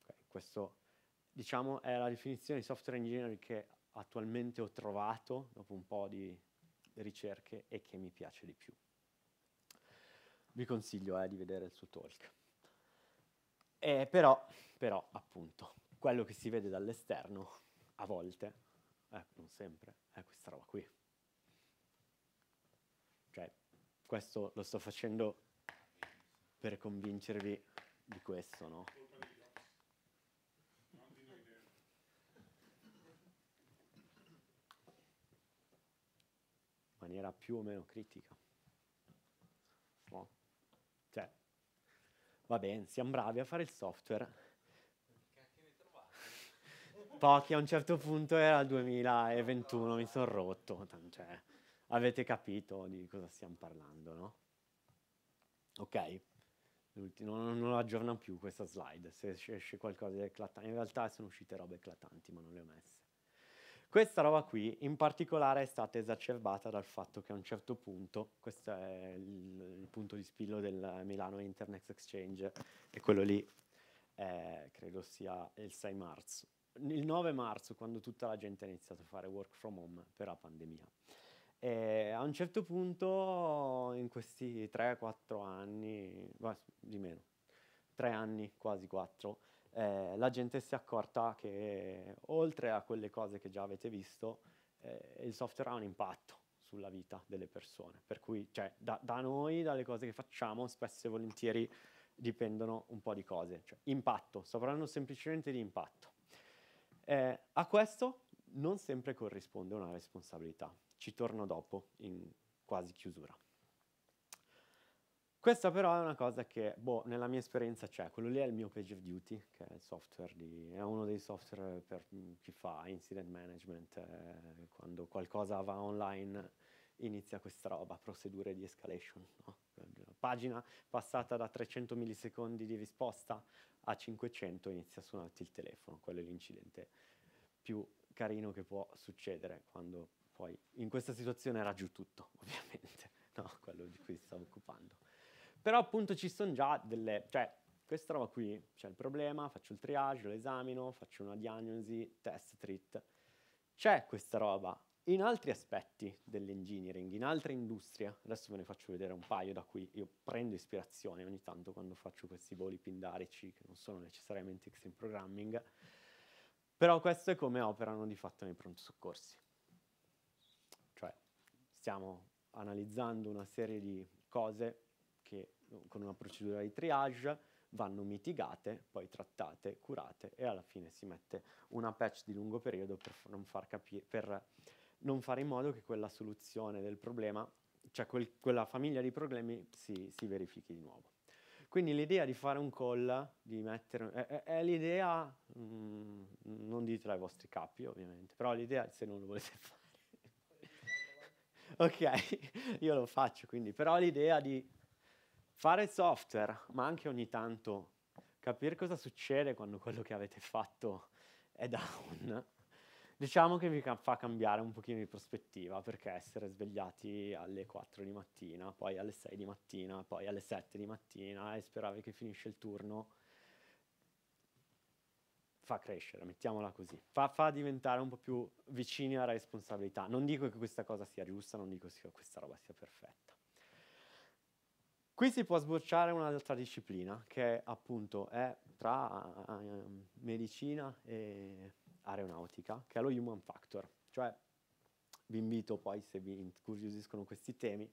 Okay, questo diciamo è la definizione di software engineering che attualmente ho trovato dopo un po' di ricerche e che mi piace di più. Vi consiglio eh, di vedere il suo talk. Eh, però, però, appunto, quello che si vede dall'esterno, a volte, eh, non sempre, è questa roba qui. Okay. Cioè, questo lo sto facendo per convincervi di questo, no? In maniera più o meno critica. No? Cioè, va bene, siamo bravi a fare il software, pochi, a un certo punto era il 2021, mi sono rotto, cioè, avete capito di cosa stiamo parlando, no? Ok, non, non aggiorna più questa slide, se esce qualcosa di eclatante, in realtà sono uscite robe eclatanti ma non le ho messe. Questa roba qui in particolare è stata esacerbata dal fatto che a un certo punto, questo è il, il punto di spillo del Milano Internet Exchange, e quello lì eh, credo sia il 6 marzo, il 9 marzo, quando tutta la gente ha iniziato a fare work from home per la pandemia. E a un certo punto, in questi 3-4 anni, di meno, 3 anni, quasi 4, eh, la gente si è accorta che oltre a quelle cose che già avete visto, eh, il software ha un impatto sulla vita delle persone. Per cui, cioè, da, da, noi, dalle cose che facciamo, spesso e volentieri dipendono un po' di cose. Cioè, impatto, sto parlando semplicemente di impatto. Eh, a questo non sempre corrisponde una responsabilità. Ci torno dopo, in quasi chiusura. Questa però è una cosa che, boh, nella mia esperienza c'è. Quello lì è il mio Page of Duty, che è, di, è uno dei software per chi fa incident management. Eh, quando qualcosa va online inizia questa roba, procedure di escalation. No? Pagina passata da 300 millisecondi di risposta a 500 inizia a suonarti il telefono, quello è l'incidente più carino che può succedere quando poi in questa situazione era giù tutto, <laughs> ovviamente, no, quello di cui si stava occupando. Però appunto ci sono già delle, cioè questa roba qui, c'è il problema, faccio il triage, lo esamino, faccio una diagnosi, test, treat. C'è questa roba, in altri aspetti dell'engineering, in altre industrie, adesso ve ne faccio vedere un paio da cui io prendo ispirazione ogni tanto quando faccio questi voli pindarici che non sono necessariamente extreme programming, però questo è come operano di fatto nei pronto soccorsi. Cioè stiamo analizzando una serie di cose che con una procedura di triage vanno mitigate, poi trattate, curate e alla fine si mette una patch di lungo periodo per non far capire, per non fare in modo che quella soluzione del problema, cioè quel, quella famiglia di problemi si, si, verifichi di nuovo. Quindi l'idea di fare un call, di mettere, è, è l'idea, mh, mm, non ditelo ai vostri capi ovviamente, però l'idea se non lo volete <laughs> fare. ok, io lo faccio quindi, però l'idea di fare software, ma anche ogni tanto capire cosa succede quando quello che avete fatto è down Diciamo che vi fa cambiare un pochino di prospettiva perché essere svegliati alle 4 di mattina, poi alle 6 di mattina, poi alle 7 di mattina e sperare che finisce il turno fa crescere, mettiamola così, fa, fa, diventare un po' più vicini alla responsabilità. Non dico che questa cosa sia giusta, non dico che questa roba sia perfetta. Qui si può sbocciare un'altra disciplina che appunto è tra eh, medicina e aeronautica, che è lo human factor. Cioè, vi invito poi, se vi incuriosiscono questi temi,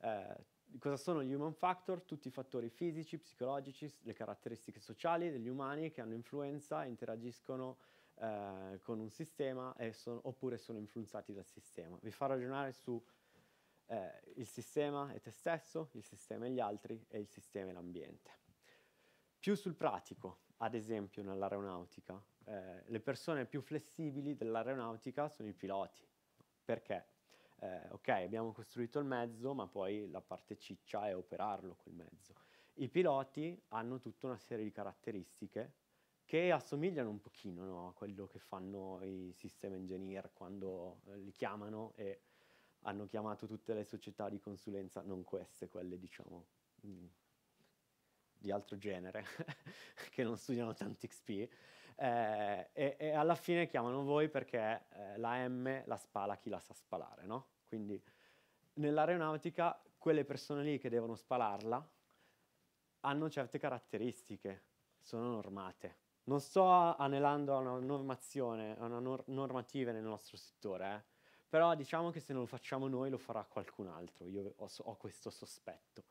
eh, cosa sono gli human factor? Tutti i fattori fisici, psicologici, le caratteristiche sociali degli umani che hanno influenza e interagiscono eh, con un sistema son, oppure sono influenzati dal sistema. Vi fa ragionare su eh, il sistema e te stesso, il sistema e gli altri e il sistema e l'ambiente. Più sul pratico, ad esempio nell'aeronautica, eh, le persone più flessibili dell'aeronautica sono i piloti. Perché? Eh, ok, abbiamo costruito il mezzo, ma poi la parte ciccia è operarlo quel mezzo. I piloti hanno tutta una serie di caratteristiche che assomigliano un pochino no, a quello che fanno i system engineer quando eh, li chiamano e hanno chiamato tutte le società di consulenza, non queste, quelle diciamo mh, mm, di altro genere, <laughs> che non studiano tanto XP, eh, e, e, alla fine chiamano voi perché eh, la M la spala chi la sa spalare, no? Quindi nell'aeronautica quelle persone lì che devono spalarla hanno certe caratteristiche, sono normate. Non sto anelando a una normazione, a una nor- normativa nel nostro settore, eh? però diciamo che se non lo facciamo noi lo farà qualcun altro, io ho, ho questo sospetto.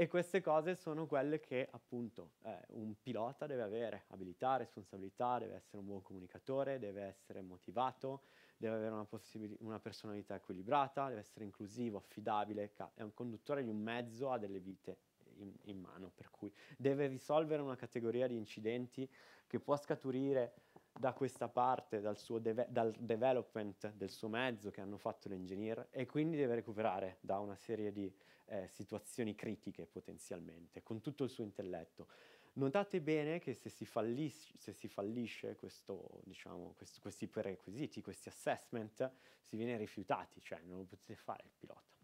E queste cose sono quelle che appunto eh, un pilota deve avere, abilità, responsabilità, deve essere un buon comunicatore, deve essere motivato, deve avere una, una personalità equilibrata, deve essere inclusivo, affidabile, è un conduttore di un mezzo, ha delle vite in, in, mano, per cui deve risolvere una categoria di incidenti che può scaturire da questa parte, dal, deve- dal development del suo mezzo che hanno fatto l'engineer e quindi deve recuperare da una serie di eh, situazioni critiche potenzialmente, con tutto il suo intelletto. Notate bene che se si, fallis- se si fallisce questo, diciamo, quest- questi prerequisiti, questi assessment, si viene rifiutati, cioè non lo potete fare il pilota.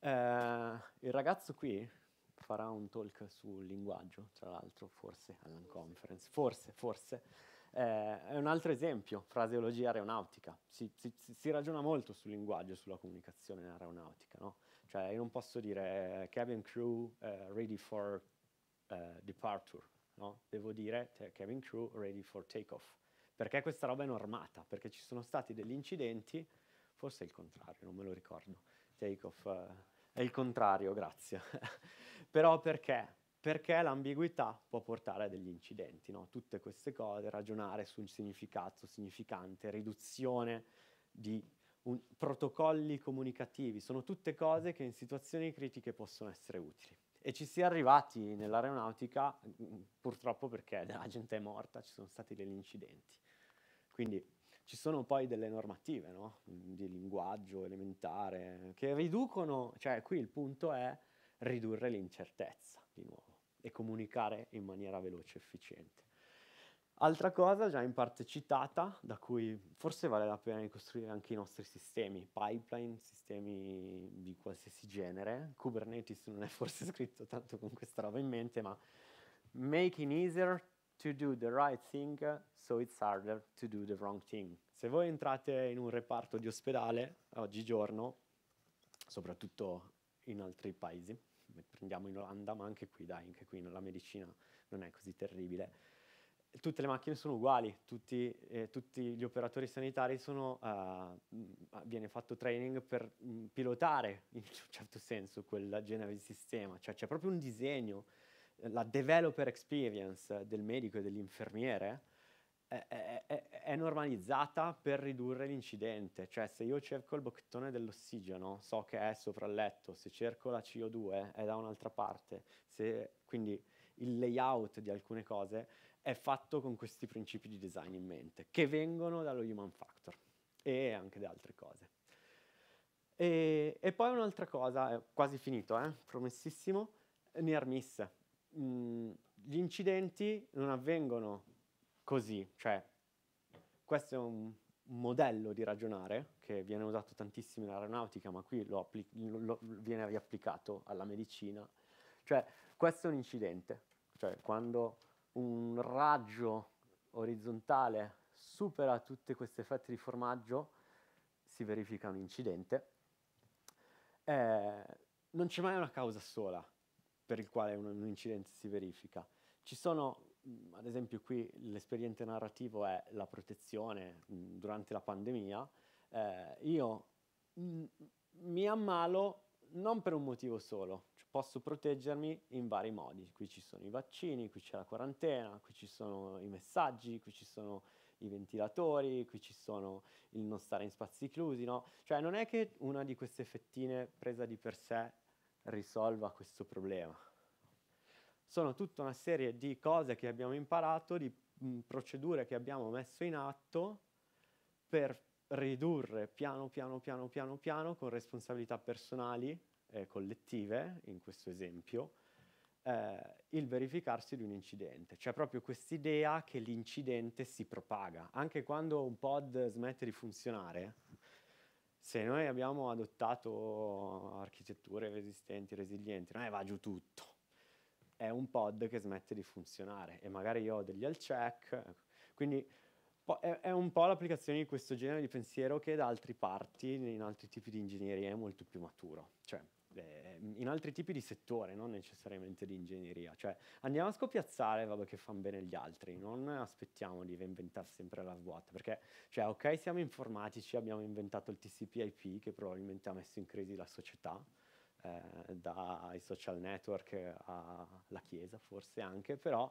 Eh, il ragazzo qui, farà un talk sul linguaggio, tra l'altro forse Conference, forse, forse. Eh, è un altro esempio, fraseologia aeronautica. Si, si, si, ragiona molto sul linguaggio, sulla comunicazione in aeronautica, no? Cioè io non posso dire eh, cabin crew eh, ready for eh, departure, no? Devo dire cabin crew ready for takeoff. Perché questa roba è normata, perché ci sono stati degli incidenti, forse è il contrario, non me lo ricordo, takeoff... Eh, è il contrario, grazie. <laughs> Però perché? Perché l'ambiguità può portare a degli incidenti, no? Tutte queste cose, ragionare su un significato, significante, riduzione di un, protocolli comunicativi, sono tutte cose che in situazioni critiche possono essere utili. E ci si è arrivati nell'aeronautica mm, mm, purtroppo perché la gente è morta, ci sono stati degli incidenti. Quindi ci sono poi delle normative no? di linguaggio elementare che riducono, cioè qui il punto è ridurre l'incertezza di nuovo e comunicare in maniera veloce e efficiente. Altra cosa già in parte citata, da cui forse vale la pena ricostruire anche i nostri sistemi, pipeline, sistemi di qualsiasi genere, Kubernetes non è forse <laughs> scritto tanto con questa roba in mente, ma make it easier to do the right thing, so it's harder to do the wrong thing. Se voi entrate in un reparto di ospedale oggigiorno, soprattutto in altri paesi, prendiamo in Olanda, ma anche qui, dai, anche qui la medicina non è così terribile. Tutte le macchine sono uguali, tutti, eh, tutti gli operatori sanitari sono, uh, viene fatto training per mh, mm, pilotare in un certo senso quel genere di sistema, cioè c'è proprio un disegno la developer experience del medico e dell'infermiere è, è, è, normalizzata per ridurre l'incidente. Cioè, se io cerco il bocchettone dell'ossigeno, so che è sopra il letto, se cerco la CO2 è da un'altra parte. Se, quindi il layout di alcune cose è fatto con questi principi di design in mente, che vengono dallo human factor e anche da altre cose. E, e poi un'altra cosa, quasi finito, eh? promessissimo, near miss gli incidenti non avvengono così, cioè questo è un modello di ragionare che viene usato tantissimo in aeronautica, ma qui lo appli- lo viene riapplicato alla medicina. Cioè, questo è un incidente, cioè quando un raggio orizzontale supera tutte queste fette di formaggio, si verifica un incidente. Eh, non c'è mai una causa sola, per il quale un, un incidente si verifica. Ci sono, ad esempio qui l'esperiente narrativo è la protezione mh, durante la pandemia, eh, io mh, mi ammalo non per un motivo solo, cioè, posso proteggermi in vari modi. Qui ci sono i vaccini, qui c'è la quarantena, qui ci sono i messaggi, qui ci sono i ventilatori, qui ci sono il non stare in spazi chiusi, no? Cioè non è che una di queste fettine presa di per sé risolva questo problema. Sono tutta una serie di cose che abbiamo imparato, di mh, procedure che abbiamo messo in atto per ridurre piano piano piano piano piano con responsabilità personali e collettive, in questo esempio, eh, il verificarsi di un incidente. C'è proprio quest'idea che l'incidente si propaga. Anche quando un pod smette di funzionare, se noi abbiamo adottato architetture resistenti, resilienti, non è va giù tutto, è un pod che smette di funzionare e magari io ho degli all check, ecco. quindi è un po' l'applicazione di questo genere di pensiero che da altre parti, in altri tipi di ingegneria, è molto più maturo. Cioè, eh, in altri tipi di settore, non necessariamente di ingegneria. Cioè, andiamo a scopiazzare, vabbè che fanno bene gli altri, non aspettiamo di inventare sempre la ruota, perché, cioè, ok, siamo informatici, abbiamo inventato il TCP/IP che probabilmente ha messo in crisi la società, eh, dai social network alla Chiesa forse anche, però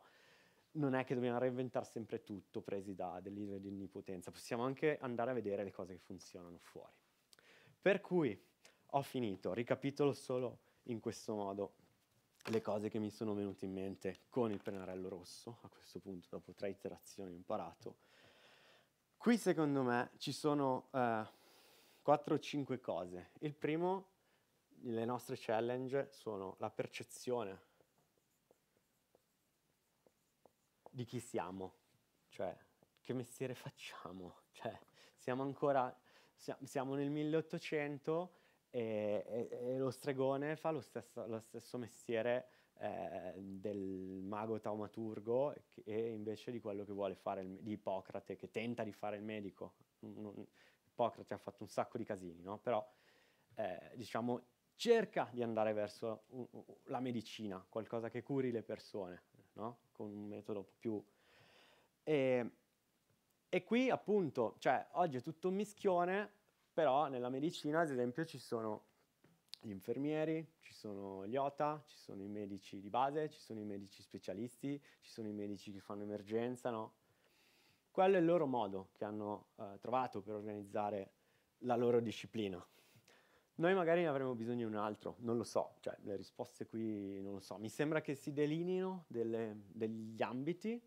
non è che dobbiamo reinventare sempre tutto presi da dell'idea di onnipotenza, possiamo anche andare a vedere le cose che funzionano fuori. Per cui ho finito, ricapitolo solo in questo modo le cose che mi sono venute in mente con il pennarello rosso, a questo punto dopo tre iterazioni ho imparato. Qui secondo me ci sono eh, 4 o 5 cose. Il primo, le nostre challenge sono la percezione di chi siamo, cioè che mestiere facciamo, <laughs> cioè siamo ancora, siamo nel 1800 e, e, lo stregone fa lo stesso, lo stesso mestiere eh, del mago taumaturgo e invece di quello che vuole fare il, di Ippocrate, che tenta di fare il medico. Ippocrate ha fatto un sacco di casini, no? però eh, diciamo cerca di andare verso la medicina, qualcosa che curi le persone, no? con un metodo più... E, e qui appunto, cioè, oggi è tutto un mischione però nella medicina, ad esempio, ci sono gli infermieri, ci sono gli OTA, ci sono i medici di base, ci sono i medici specialisti, ci sono i medici che fanno emergenza, no? Quello è il loro modo che hanno eh, trovato per organizzare la loro disciplina. Noi magari ne avremo bisogno di un altro, non lo so, cioè le risposte qui non lo so. Mi sembra che si delineino delle, degli ambiti,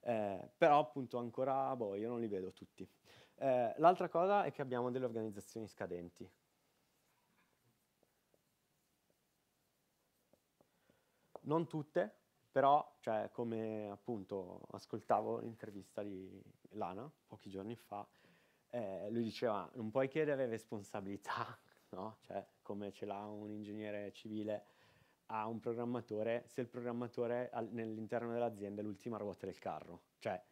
eh, però appunto ancora, boh, io non li vedo tutti. Eh, l'altra cosa è che abbiamo delle organizzazioni scadenti. Non tutte, però cioè, come appunto ascoltavo l'intervista di Lana pochi giorni fa, eh, lui diceva non puoi chiedere responsabilità, <laughs> no? cioè, come ce l'ha un ingegnere civile a un programmatore, se il programmatore all'interno dell'azienda è l'ultima ruota del carro. Cioè,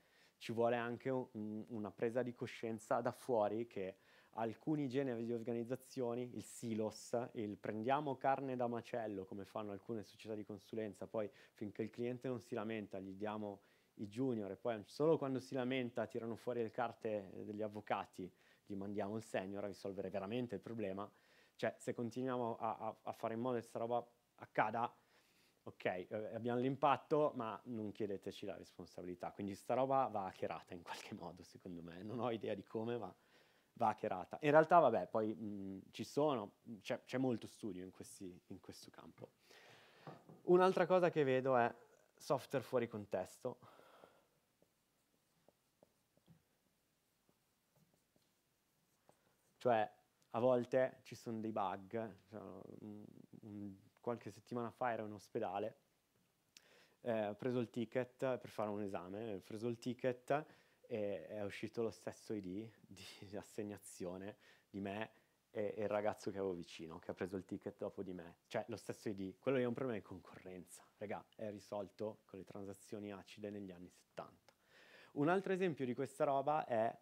ci vuole anche un, una presa di coscienza da fuori che alcuni generi di organizzazioni, il silos, il prendiamo carne da macello come fanno alcune società di consulenza, poi finché il cliente non si lamenta gli diamo i junior e poi solo quando si lamenta tirano fuori le carte degli avvocati, gli mandiamo il senior a risolvere veramente il problema. Cioè se continuiamo a, a, a fare in modo che questa roba accada, ok, eh, abbiamo l'impatto, ma non chiedeteci la responsabilità. Quindi sta roba va hackerata in qualche <laughs> modo, secondo me. Non ho idea di come, ma va hackerata. In realtà, vabbè, poi mh, mm, ci sono, mm, c'è, c'è molto studio in, questi, in questo campo. Un'altra cosa che vedo è software fuori contesto. Cioè, a volte ci sono dei bug, cioè, un, un qualche settimana fa ero in ospedale, eh, ho preso il ticket per fare un esame, ho preso il ticket e è uscito lo stesso ID di <laughs> assegnazione di me e, e il ragazzo che avevo vicino, che ha preso il ticket dopo di me. Cioè, lo stesso ID, quello è un problema di concorrenza, Regà, è risolto con le transazioni acide negli anni 70. Un altro esempio di questa roba è...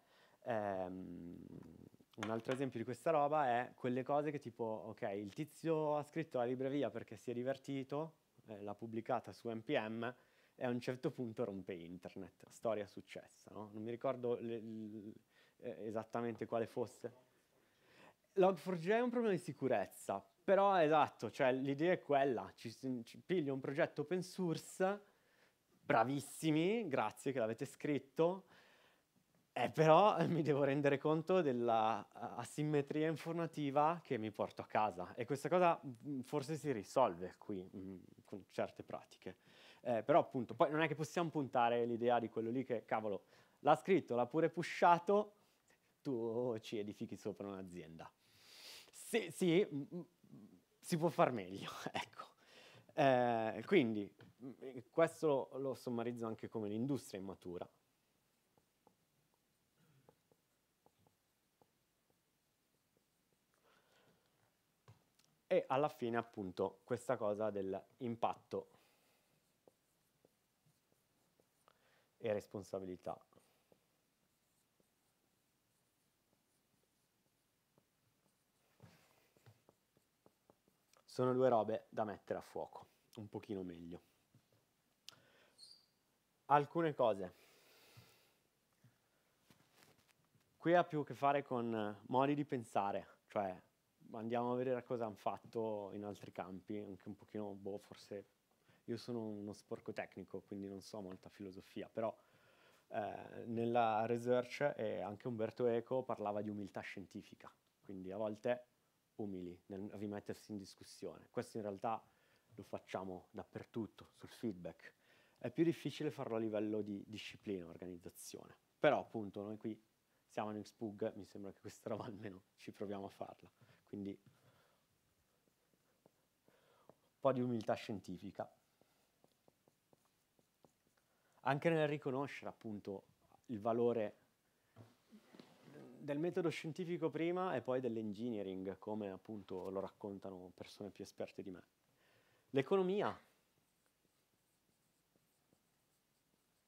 Ehm, un altro esempio di questa roba è quelle cose che tipo, ok, il tizio ha scritto la libreria perché si è divertito, eh, l'ha pubblicata su NPM e a un certo punto rompe internet, storia successa, no? Non mi ricordo le, le, eh, esattamente quale fosse. Log4j è un problema di sicurezza, però esatto, cioè l'idea è quella, ci, ci piglio un progetto open source, bravissimi, grazie che l'avete scritto, eh, però mi devo rendere conto della asimmetria informativa che mi porto a casa e questa cosa mm, forse si risolve qui mh, mm, con certe pratiche. Eh, però appunto, poi non è che possiamo puntare l'idea di quello lì che, cavolo, l'ha scritto, l'ha pure pushato, tu ci edifichi sopra un'azienda. Sì, sì, mh, mm, si può far meglio, <laughs> ecco. Eh, quindi, questo lo sommarizzo anche come l'industria immatura e alla fine appunto questa cosa dell'impatto e responsabilità. Sono due robe da mettere a fuoco, un pochino meglio. Alcune cose. Qui ha più a che fare con modi di pensare, cioè andiamo a vedere cosa hanno fatto in altri campi, anche un pochino, boh, forse io sono uno sporco tecnico, quindi non so molta filosofia, però eh, nella research eh, anche Umberto Eco parlava di umiltà scientifica, quindi a volte umili nel rimettersi in discussione. Questo in realtà lo facciamo dappertutto, sul feedback. È più difficile farlo a livello di disciplina, organizzazione. Però appunto noi qui siamo in Xpug, mi sembra che questa roba almeno ci proviamo a farla. Quindi un po' di umiltà scientifica. Anche nel riconoscere appunto il valore del metodo scientifico prima e poi dell'engineering, come appunto lo raccontano persone più esperte di me. L'economia,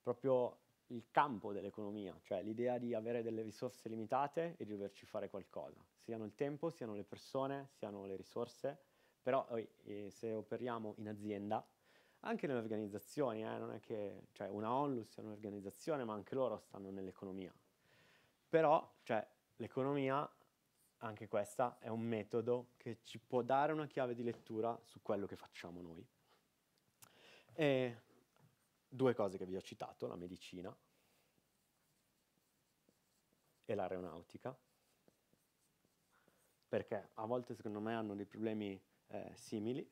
proprio il campo dell'economia, cioè l'idea di avere delle risorse limitate e di doverci fare qualcosa, siano il tempo, siano le persone, siano le risorse, però eh, se operiamo in azienda, anche nelle organizzazioni, eh, non è che cioè, una onlus è un'organizzazione, ma anche loro stanno nell'economia. Però cioè, l'economia, anche questa, è un metodo che ci può dare una chiave di lettura su quello che facciamo noi. E due cose che vi ho citato, la medicina e l'aeronautica, perché a volte secondo me hanno dei problemi eh, simili.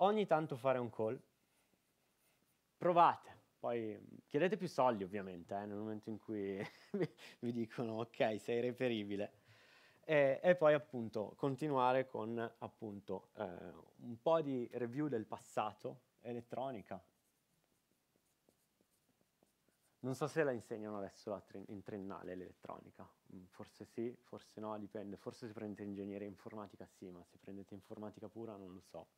Ogni tanto fare un call, provate, poi mm, chiedete più soldi ovviamente eh, nel momento in cui <laughs> vi dicono ok sei reperibile. E, e, poi appunto continuare con appunto eh, un po' di review del passato elettronica non so se la insegnano adesso la tri- in triennale l'elettronica, mm, forse sì, forse no, dipende, forse se prendete ingegneria informatica sì, ma se prendete informatica pura non lo so.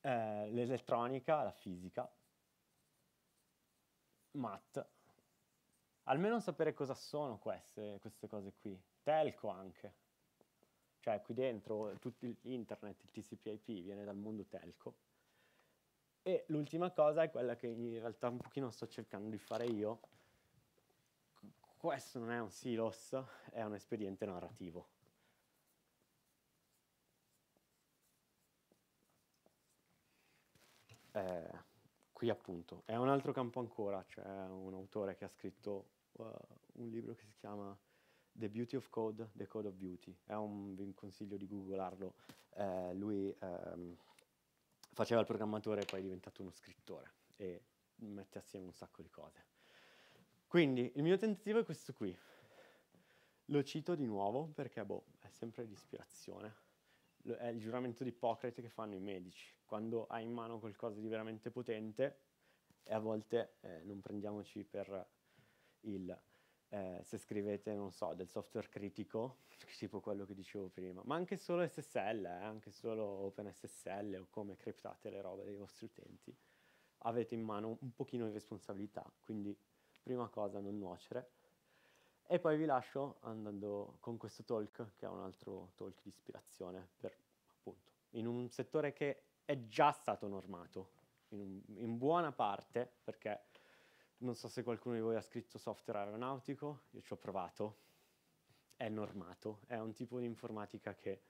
Eh, l'elettronica, la fisica, mat, almeno sapere cosa sono queste, queste cose qui, telco anche, cioè qui dentro tutto l'internet, il TCPIP viene dal mondo telco e l'ultima cosa è quella che in realtà un pochino sto cercando di fare io. Questo non è un silos, è un espediente narrativo. Eh, qui appunto, è un altro campo ancora, c'è cioè un autore che ha scritto uh, un libro che si chiama The Beauty of Code, The Code of Beauty, un, vi consiglio di googolarlo, eh, lui... Um, faceva il programmatore e poi è diventato uno scrittore e mette assieme un sacco di cose. Quindi il mio tentativo è questo qui. Lo cito di nuovo perché boh, è sempre di ispirazione. È il giuramento di Ippocrate che fanno i medici. Quando hai in mano qualcosa di veramente potente, e a volte eh, non prendiamoci per il eh, se scrivete, non so, del software critico, <laughs> tipo quello che dicevo prima, ma anche solo SSL, eh, anche solo OpenSSL o come criptate le robe dei vostri utenti, avete in mano un pochino di responsabilità, quindi prima cosa non nuocere. E poi vi lascio andando con questo talk, che è un altro talk di ispirazione, per, appunto, in un settore che è già stato normato, in, un, in buona parte, perché non so se qualcuno di voi ha scritto software aeronautico, io ci ho provato, è normato, è un tipo di informatica che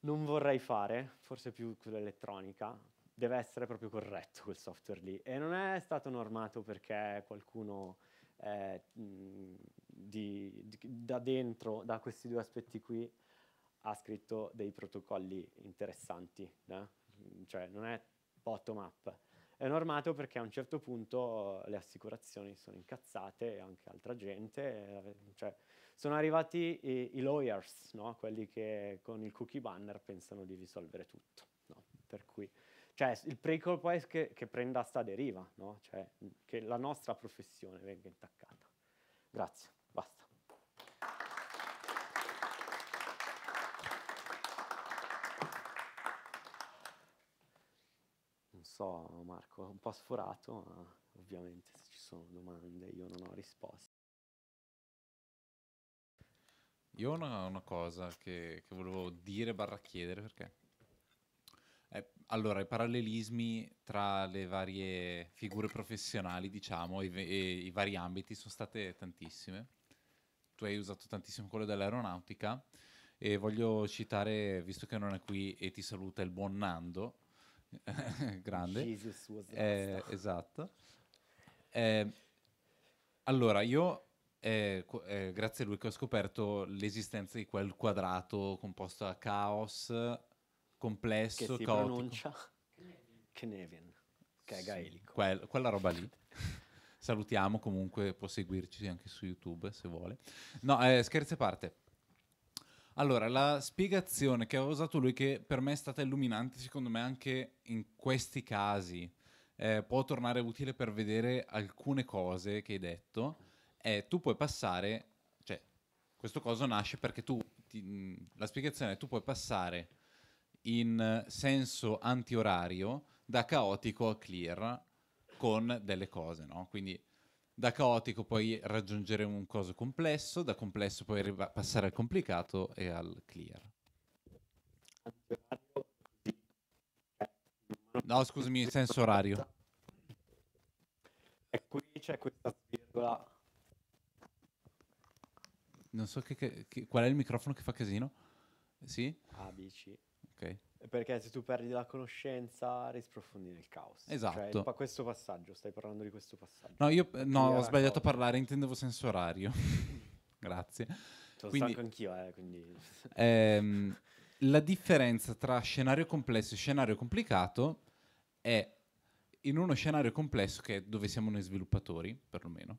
non vorrei fare, forse più quell'elettronica, deve essere proprio corretto quel software lì. E non è stato normato perché qualcuno eh, di, di, da dentro, da questi due aspetti qui, ha scritto dei protocolli interessanti, né? Eh? cioè non è bottom up, è normato perché a un certo punto le assicurazioni sono incazzate e anche altra gente, eh, cioè, sono arrivati i, i lawyers, no? quelli che con il cookie banner pensano di risolvere tutto. No? Per cui, cioè, il pericolo poi è che, che prenda sta deriva, no? cioè, che la nostra professione venga intaccata. Grazie, basta. so Marco, un po' sforato, ma ovviamente se ci sono domande io non ho risposte. Io ho una, una cosa che, che, volevo dire barra chiedere perché... Eh, allora, i parallelismi tra le varie figure professionali, diciamo, e, e i vari ambiti sono state tantissime. Tu hai usato tantissimo quello dell'aeronautica e voglio citare, visto che non è qui e ti saluta, il buon Nando, <laughs> grande. Jesus was eh, esatto. Eh, allora, io eh, eh, grazie a lui che ho scoperto l'esistenza di quel quadrato composto da caos, complesso, che si caotico. pronuncia Knevin, che è gaelico. Sì, quel, quella roba lì. <laughs> Salutiamo comunque, può seguirci anche su YouTube se vuole. No, eh, scherzi a parte. Allora, la spiegazione che aveva usato lui, che per me è stata illuminante, secondo me anche in questi casi, eh, può tornare utile per vedere alcune cose che hai detto, è tu puoi passare, cioè, questo coso nasce perché tu, ti, la spiegazione è tu puoi passare in senso antiorario da caotico a clear con delle cose, no? Quindi da caotico poi raggiungeremo un coso complesso, da complesso poi arriva- passare al complicato e al clear. No, scusami, in senso orario. E qui c'è questa virgola. Non so che, che, che, qual è il microfono che fa casino. Sì? ABC. Ah, ok. Perché se tu perdi la conoscenza risprofondi nel caos. Cioè, esatto. Cioè, questo passaggio, stai parlando di questo passaggio. No, io eh, no, ho sbagliato a parlare, intendevo senso orario. <laughs> Grazie. Sono quindi, stanco anch'io, eh, quindi... <laughs> ehm, la differenza tra scenario complesso e scenario complicato è in uno scenario complesso, che è dove siamo noi sviluppatori, perlomeno,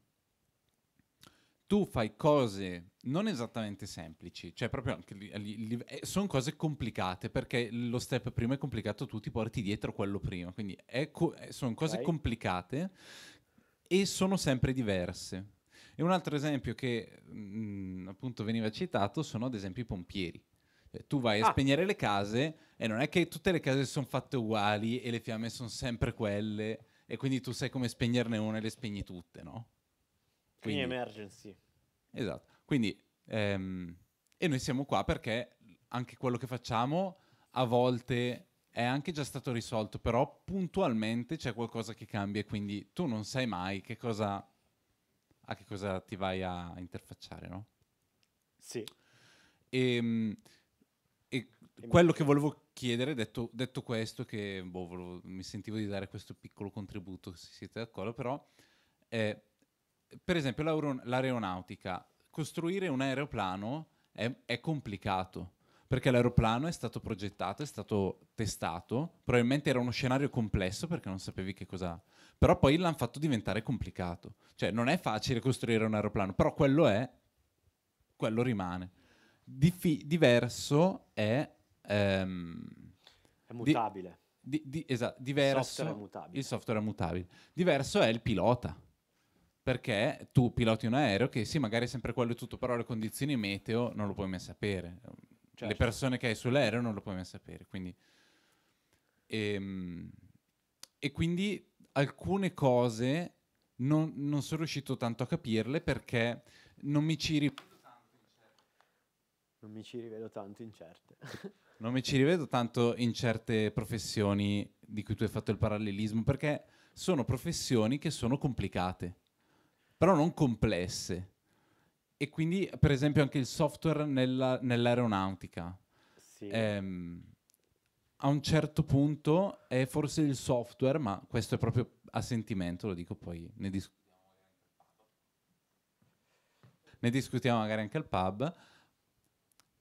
tu fai cose non esattamente semplici, cioè proprio anche li, li, eh, sono cose complicate perché lo step prima è complicato, tu ti porti dietro quello prima, quindi co- eh, sono cose okay. complicate e sono sempre diverse. E un altro esempio che mh, mm, appunto veniva citato sono ad esempio i pompieri. Cioè, tu vai a ah. spegnere le case e non è che tutte le case sono fatte uguali e le fiamme sono sempre quelle e quindi tu sai come spegnerne una e le spegni tutte, no? Quindi, in emergency. Esatto. Quindi, ehm, e noi siamo qua perché anche quello che facciamo a volte è anche già stato risolto, però puntualmente c'è qualcosa che cambia e quindi tu non sai mai che cosa, a che cosa ti vai a interfacciare, no? Sì. Ehm, e, e ehm, quello che eh. volevo chiedere, detto, detto questo, che boh, volevo, mi sentivo di dare questo piccolo contributo, se siete d'accordo, però, è per esempio l'aeronautica, costruire un aeroplano è, è complicato perché l'aeroplano è stato progettato, è stato testato, probabilmente era uno scenario complesso perché non sapevi che cosa... Però poi l'hanno fatto diventare complicato. Cioè non è facile costruire un aeroplano, però quello è, quello rimane. Difi- diverso è... Ehm, è mutabile. Di, di, esatto, diverso, software è mutabile. il software è mutabile. Diverso è il pilota perché tu piloti un aereo che sì, magari è sempre quello tutto, però le condizioni meteo non lo puoi mai sapere. Certo. Le persone che hai sull'aereo non lo puoi mai sapere. Quindi, e, ehm, e quindi alcune cose non, non, sono riuscito tanto a capirle perché non mi ci rivedo tanto Non mi ci rivedo tanto in certe. <laughs> non mi ci rivedo tanto in certe professioni di cui tu hai fatto il parallelismo perché sono professioni che sono complicate però non complesse. E quindi, per esempio, anche il software nella, nell'aeronautica. Sì. Ehm, a un certo punto è forse il software, ma questo è proprio a sentimento, lo dico poi, ne discutiamo. Ne discutiamo magari anche al pub,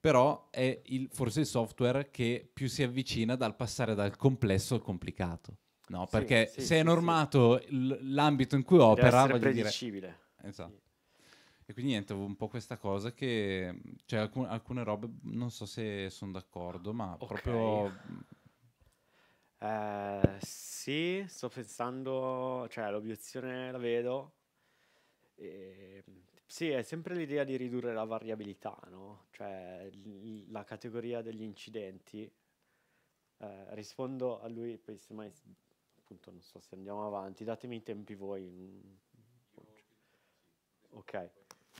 però è il, forse il software che più si avvicina dal passare dal complesso al complicato. No, perché sì, sì, se è normato l'ambito in cui opera, è voglio dire... Esatto. E quindi niente, un po' questa cosa che... Cioè, alcun, alcune robe, non so se sono d'accordo, ma okay. proprio... Eh, sì, sto pensando... Cioè, l'obiezione la vedo. E, ehm, sì, è sempre l'idea di ridurre la variabilità, no? Cioè, l- la categoria degli incidenti. Eh, rispondo a lui, poi se mai appunto non so se andiamo avanti, datemi i tempi voi. Mm. Ok,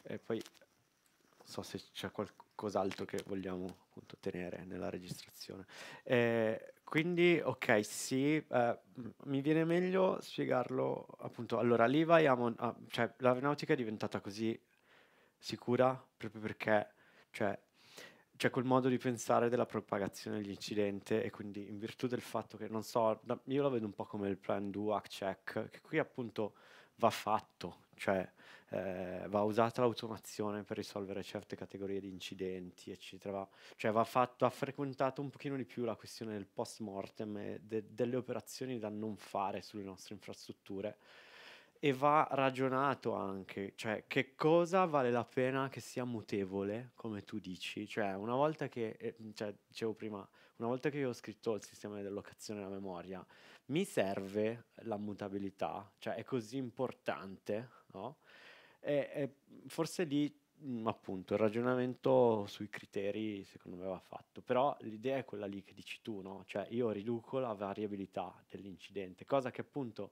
e poi non so se c'è qualcos'altro che vogliamo appunto tenere nella registrazione. Eh, quindi, ok, sì, eh, mi viene meglio spiegarlo appunto. Allora, l'IVA, ah, cioè, l'aeronautica è diventata così sicura proprio perché cioè, cioè quel modo di pensare della propagazione dell'incidente e quindi in virtù del fatto che non so, io lo vedo un po' come il plan do act check, che qui appunto va fatto, cioè eh, va usata l'automazione per risolvere certe categorie di incidenti, eccetera, va, cioè va fatto, ha frequentato un pochino di più la questione del post mortem e de- delle operazioni da non fare sulle nostre infrastrutture e va ragionato anche, cioè che cosa vale la pena che sia mutevole, come tu dici, cioè una volta che, eh, cioè, dicevo prima, una volta che io ho scritto il sistema di allocazione della memoria, mi serve la mutabilità, cioè è così importante, no? E, e forse lì appunto il ragionamento sui criteri secondo me va fatto, però l'idea è quella lì che dici tu, no? Cioè io riduco la variabilità dell'incidente, cosa che appunto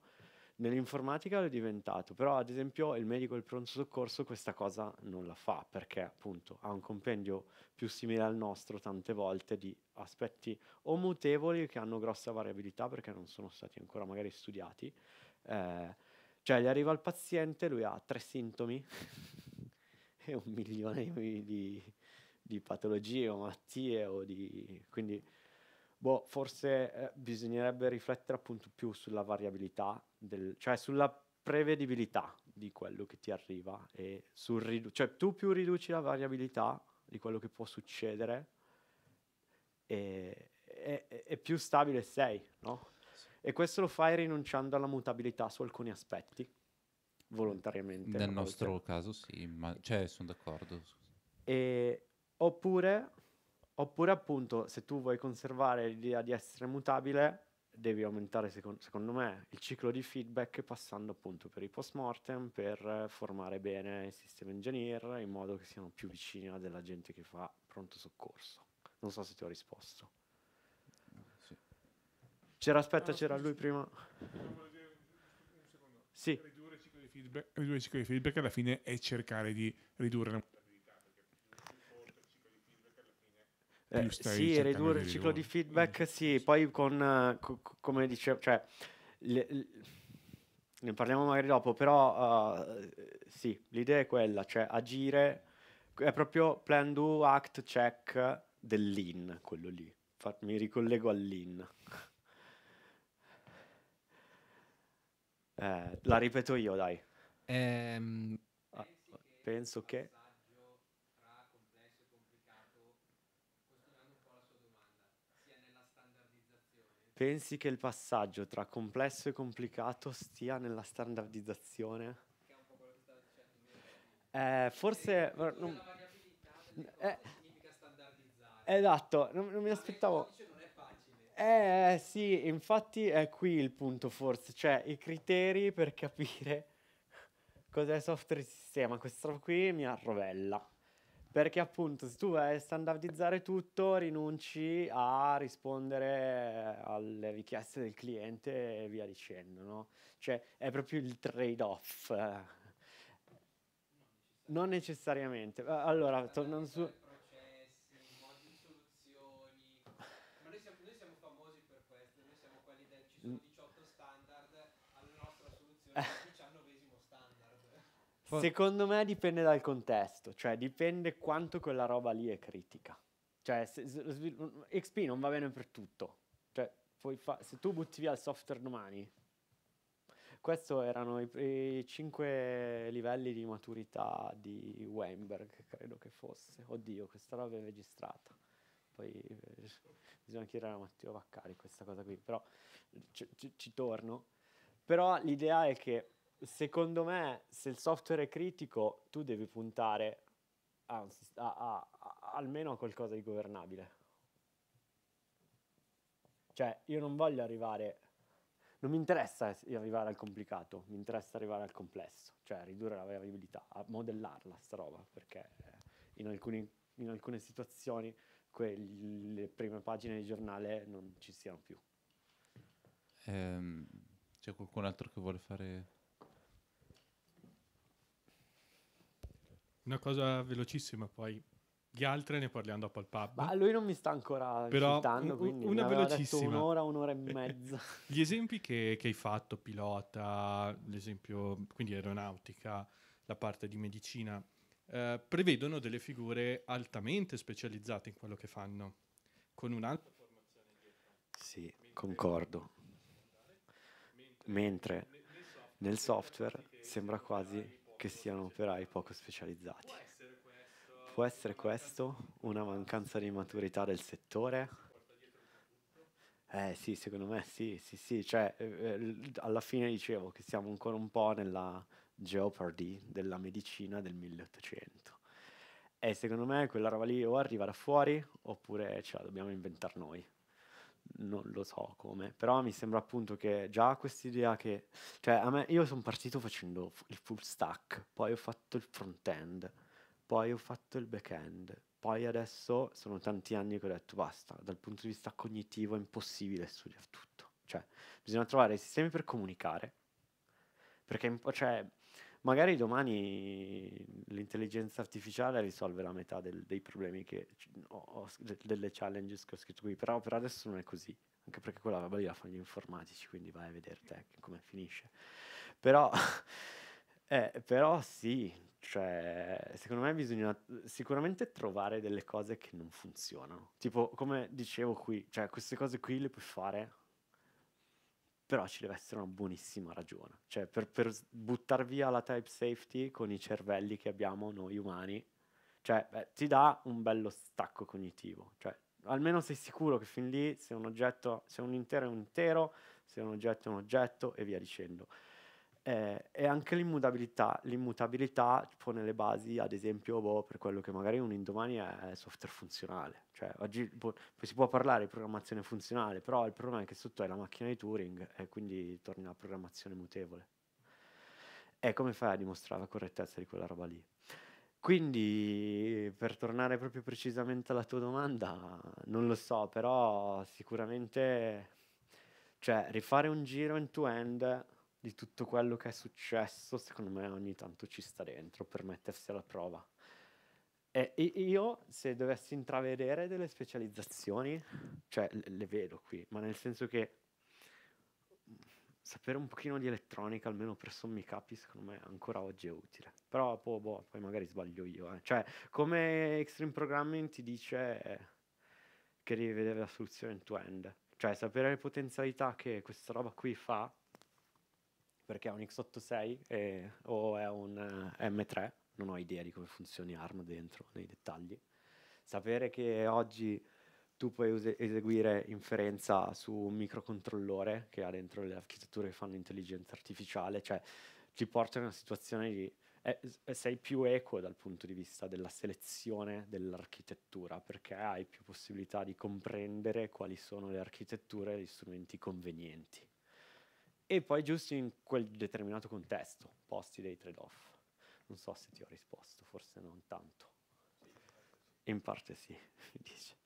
Nell'informatica l'ho diventato, però ad esempio il medico del pronto soccorso questa cosa non la fa perché appunto ha un compendio più simile al nostro tante volte di aspetti o mutevoli che hanno grossa variabilità perché non sono stati ancora magari studiati. Eh, cioè gli arriva il paziente, lui ha tre sintomi <laughs> e un milione di, di, patologie o malattie o di... quindi boh, forse eh, bisognerebbe riflettere appunto più sulla variabilità del, cioè sulla prevedibilità di quello che ti arriva e sul ridu- cioè tu più riduci la variabilità di quello che può succedere e, e, e più stabile sei, no? E questo lo fai rinunciando alla mutabilità su alcuni aspetti, volontariamente. Nel nostro volte. caso sì, ma cioè sono d'accordo. E, oppure, oppure appunto se tu vuoi conservare l'idea di essere mutabile, devi aumentare, secondo, secondo me, il ciclo di feedback passando appunto per i post-mortem, per formare bene il sistema engineer in modo che siano più vicini a della gente che fa pronto soccorso. Non so se ti ho risposto. Sì. C'era, aspetta, no, ah, c'era lui prima. Sì. ridurre il ciclo di feedback alla fine è cercare di ridurre Eh, sì, ridurre il ciclo di feedback, eh. sì, poi con, eh, co- come dicevo, cioè, le, le, ne parliamo magari dopo, però uh, sì, l'idea è quella, cioè agire, è proprio plan do, act, check dell'in, quello lì, Fa, mi ricollego all'in. eh, la ripeto io, dai. Ehm, ah, penso che... Pensi che il passaggio tra complesso e complicato stia nella standardizzazione? Che è un po' quello che stavo dicendo. Eh, forse... Eh, non, eh, significa standardizzare. Esatto, non, non mi aspettavo... Eh, eh sì, infatti è qui il punto forse, cioè i criteri per capire <laughs> cos'è software di sistema. Questa qui mi arrovella perché appunto se tu vai a standardizzare tutto rinunci a rispondere alle richieste del cliente e via dicendo, no? Cioè è proprio il trade-off. Non necessariamente. Allora, tornando su... po'... Secondo me dipende dal contesto, cioè dipende quanto quella roba lì è critica. Cioè, se, se, XP non va bene per tutto. Cioè, fa- se tu butti via il software domani, questi erano i, i, cinque livelli di maturità di Weinberg, credo che fosse. Oddio, questa roba è registrata. Poi eh, bisogna chiedere a Matteo Vaccari questa cosa qui, però ci, ci, ci torno. Però l'idea è che secondo me, se il software è critico, tu devi puntare a, a, a, almeno a qualcosa di governabile. Cioè, io non voglio arrivare... Non mi interessa arrivare al complicato, mi interessa arrivare al complesso, cioè ridurre la variabilità, a modellarla sta roba, perché in, alcuni, in alcune situazioni quelli, le prime pagine di giornale non ci siano più. Ehm, c'è qualcun altro che vuole fare Una cosa velocissima, poi di altre ne parliamo dopo al pub. Ma lui non mi sta ancora Però citando, quindi una velocissima. un'ora, un'ora e mezza. <laughs> Gli esempi che, che hai fatto, pilota, l'esempio, quindi aeronautica, la parte di medicina, eh, prevedono delle figure altamente specializzate in quello che fanno, con un'altra formazione dietro. Sì, mentre concordo. Mentre, mentre nel software, nel software sembra quasi che siano operai poco specializzati. Può essere questo una mancanza di maturità del settore? Eh sì, secondo me sì, sì, sì, cioè eh, eh alla fine dicevo che siamo ancora un po' nella jeopardy della medicina del 1800. E secondo me quella roba lì o arriva da fuori oppure ce la dobbiamo inventare noi non lo so come, però mi sembra appunto che già quest'idea che, cioè a me, io sono partito facendo il full stack, poi ho fatto il front end, poi ho fatto il back end, poi adesso sono tanti anni che ho detto basta, dal punto di vista cognitivo è impossibile studiare tutto, cioè bisogna trovare i sistemi per comunicare, perché cioè, magari domani mhmm, l'intelligenza artificiale risolve la metà del, dei problemi che ho, ho, delle challenges che ho scritto qui, però per adesso non è così, anche perché quella roba lì la fanno gli informatici, quindi vai a vedere te come finisce. Però, <laughs> eh, però sì, cioè, secondo me bisogna sicuramente trovare delle cose che non funzionano. Tipo, come dicevo qui, cioè queste cose qui le puoi fare però ci deve essere una buonissima ragione. Cioè, per, per buttare via la type safety con i cervelli che abbiamo noi umani, cioè, beh, ti dà un bello stacco cognitivo. Cioè, almeno sei sicuro che fin lì se un oggetto, se un intero è un intero, se un oggetto è un oggetto e via dicendo eh, e anche l'immutabilità. L'immutabilità pone le basi, ad esempio, boh, per quello che magari un indomani è software funzionale. Cioè, oggi boh, si può parlare di programmazione funzionale, però il problema è che sotto è la macchina di Turing e quindi torni alla programmazione mutevole. E come fai a dimostrare la correttezza di quella roba lì? Quindi, per tornare proprio precisamente alla tua domanda, non lo so, però sicuramente, cioè, rifare un giro end-to-end di tutto quello che è successo, secondo me ogni tanto ci sta dentro per mettersi alla prova. E io, se dovessi intravedere delle specializzazioni, cioè le vedo qui, ma nel senso che mm, sapere un pochino di elettronica, almeno per sommi capi, secondo me ancora oggi è utile. Però boh, boh, poi magari sbaglio io. Eh. Cioè, come Extreme Programming ti dice che devi vedere la soluzione end-to-end. Cioè, sapere le potenzialità che questa roba qui fa perché è un X86 e, o è un eh, M3, non ho idea di come funzioni ARM dentro, nei dettagli. Sapere che oggi tu puoi use- eseguire inferenza su un microcontrollore che ha dentro le architetture che fanno intelligenza artificiale, cioè ti porta in una situazione di... Eh, sei più equo dal punto di vista della selezione dell'architettura, perché hai più possibilità di comprendere quali sono le architetture e gli strumenti convenienti e poi giusto in quel determinato contesto, posti dei trade-off. Non so se ti ho risposto, forse non tanto. In parte sì, <laughs> dice.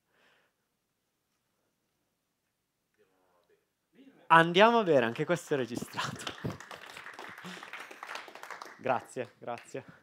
Andiamo a bere, anche questo è registrato. <laughs> grazie, grazie.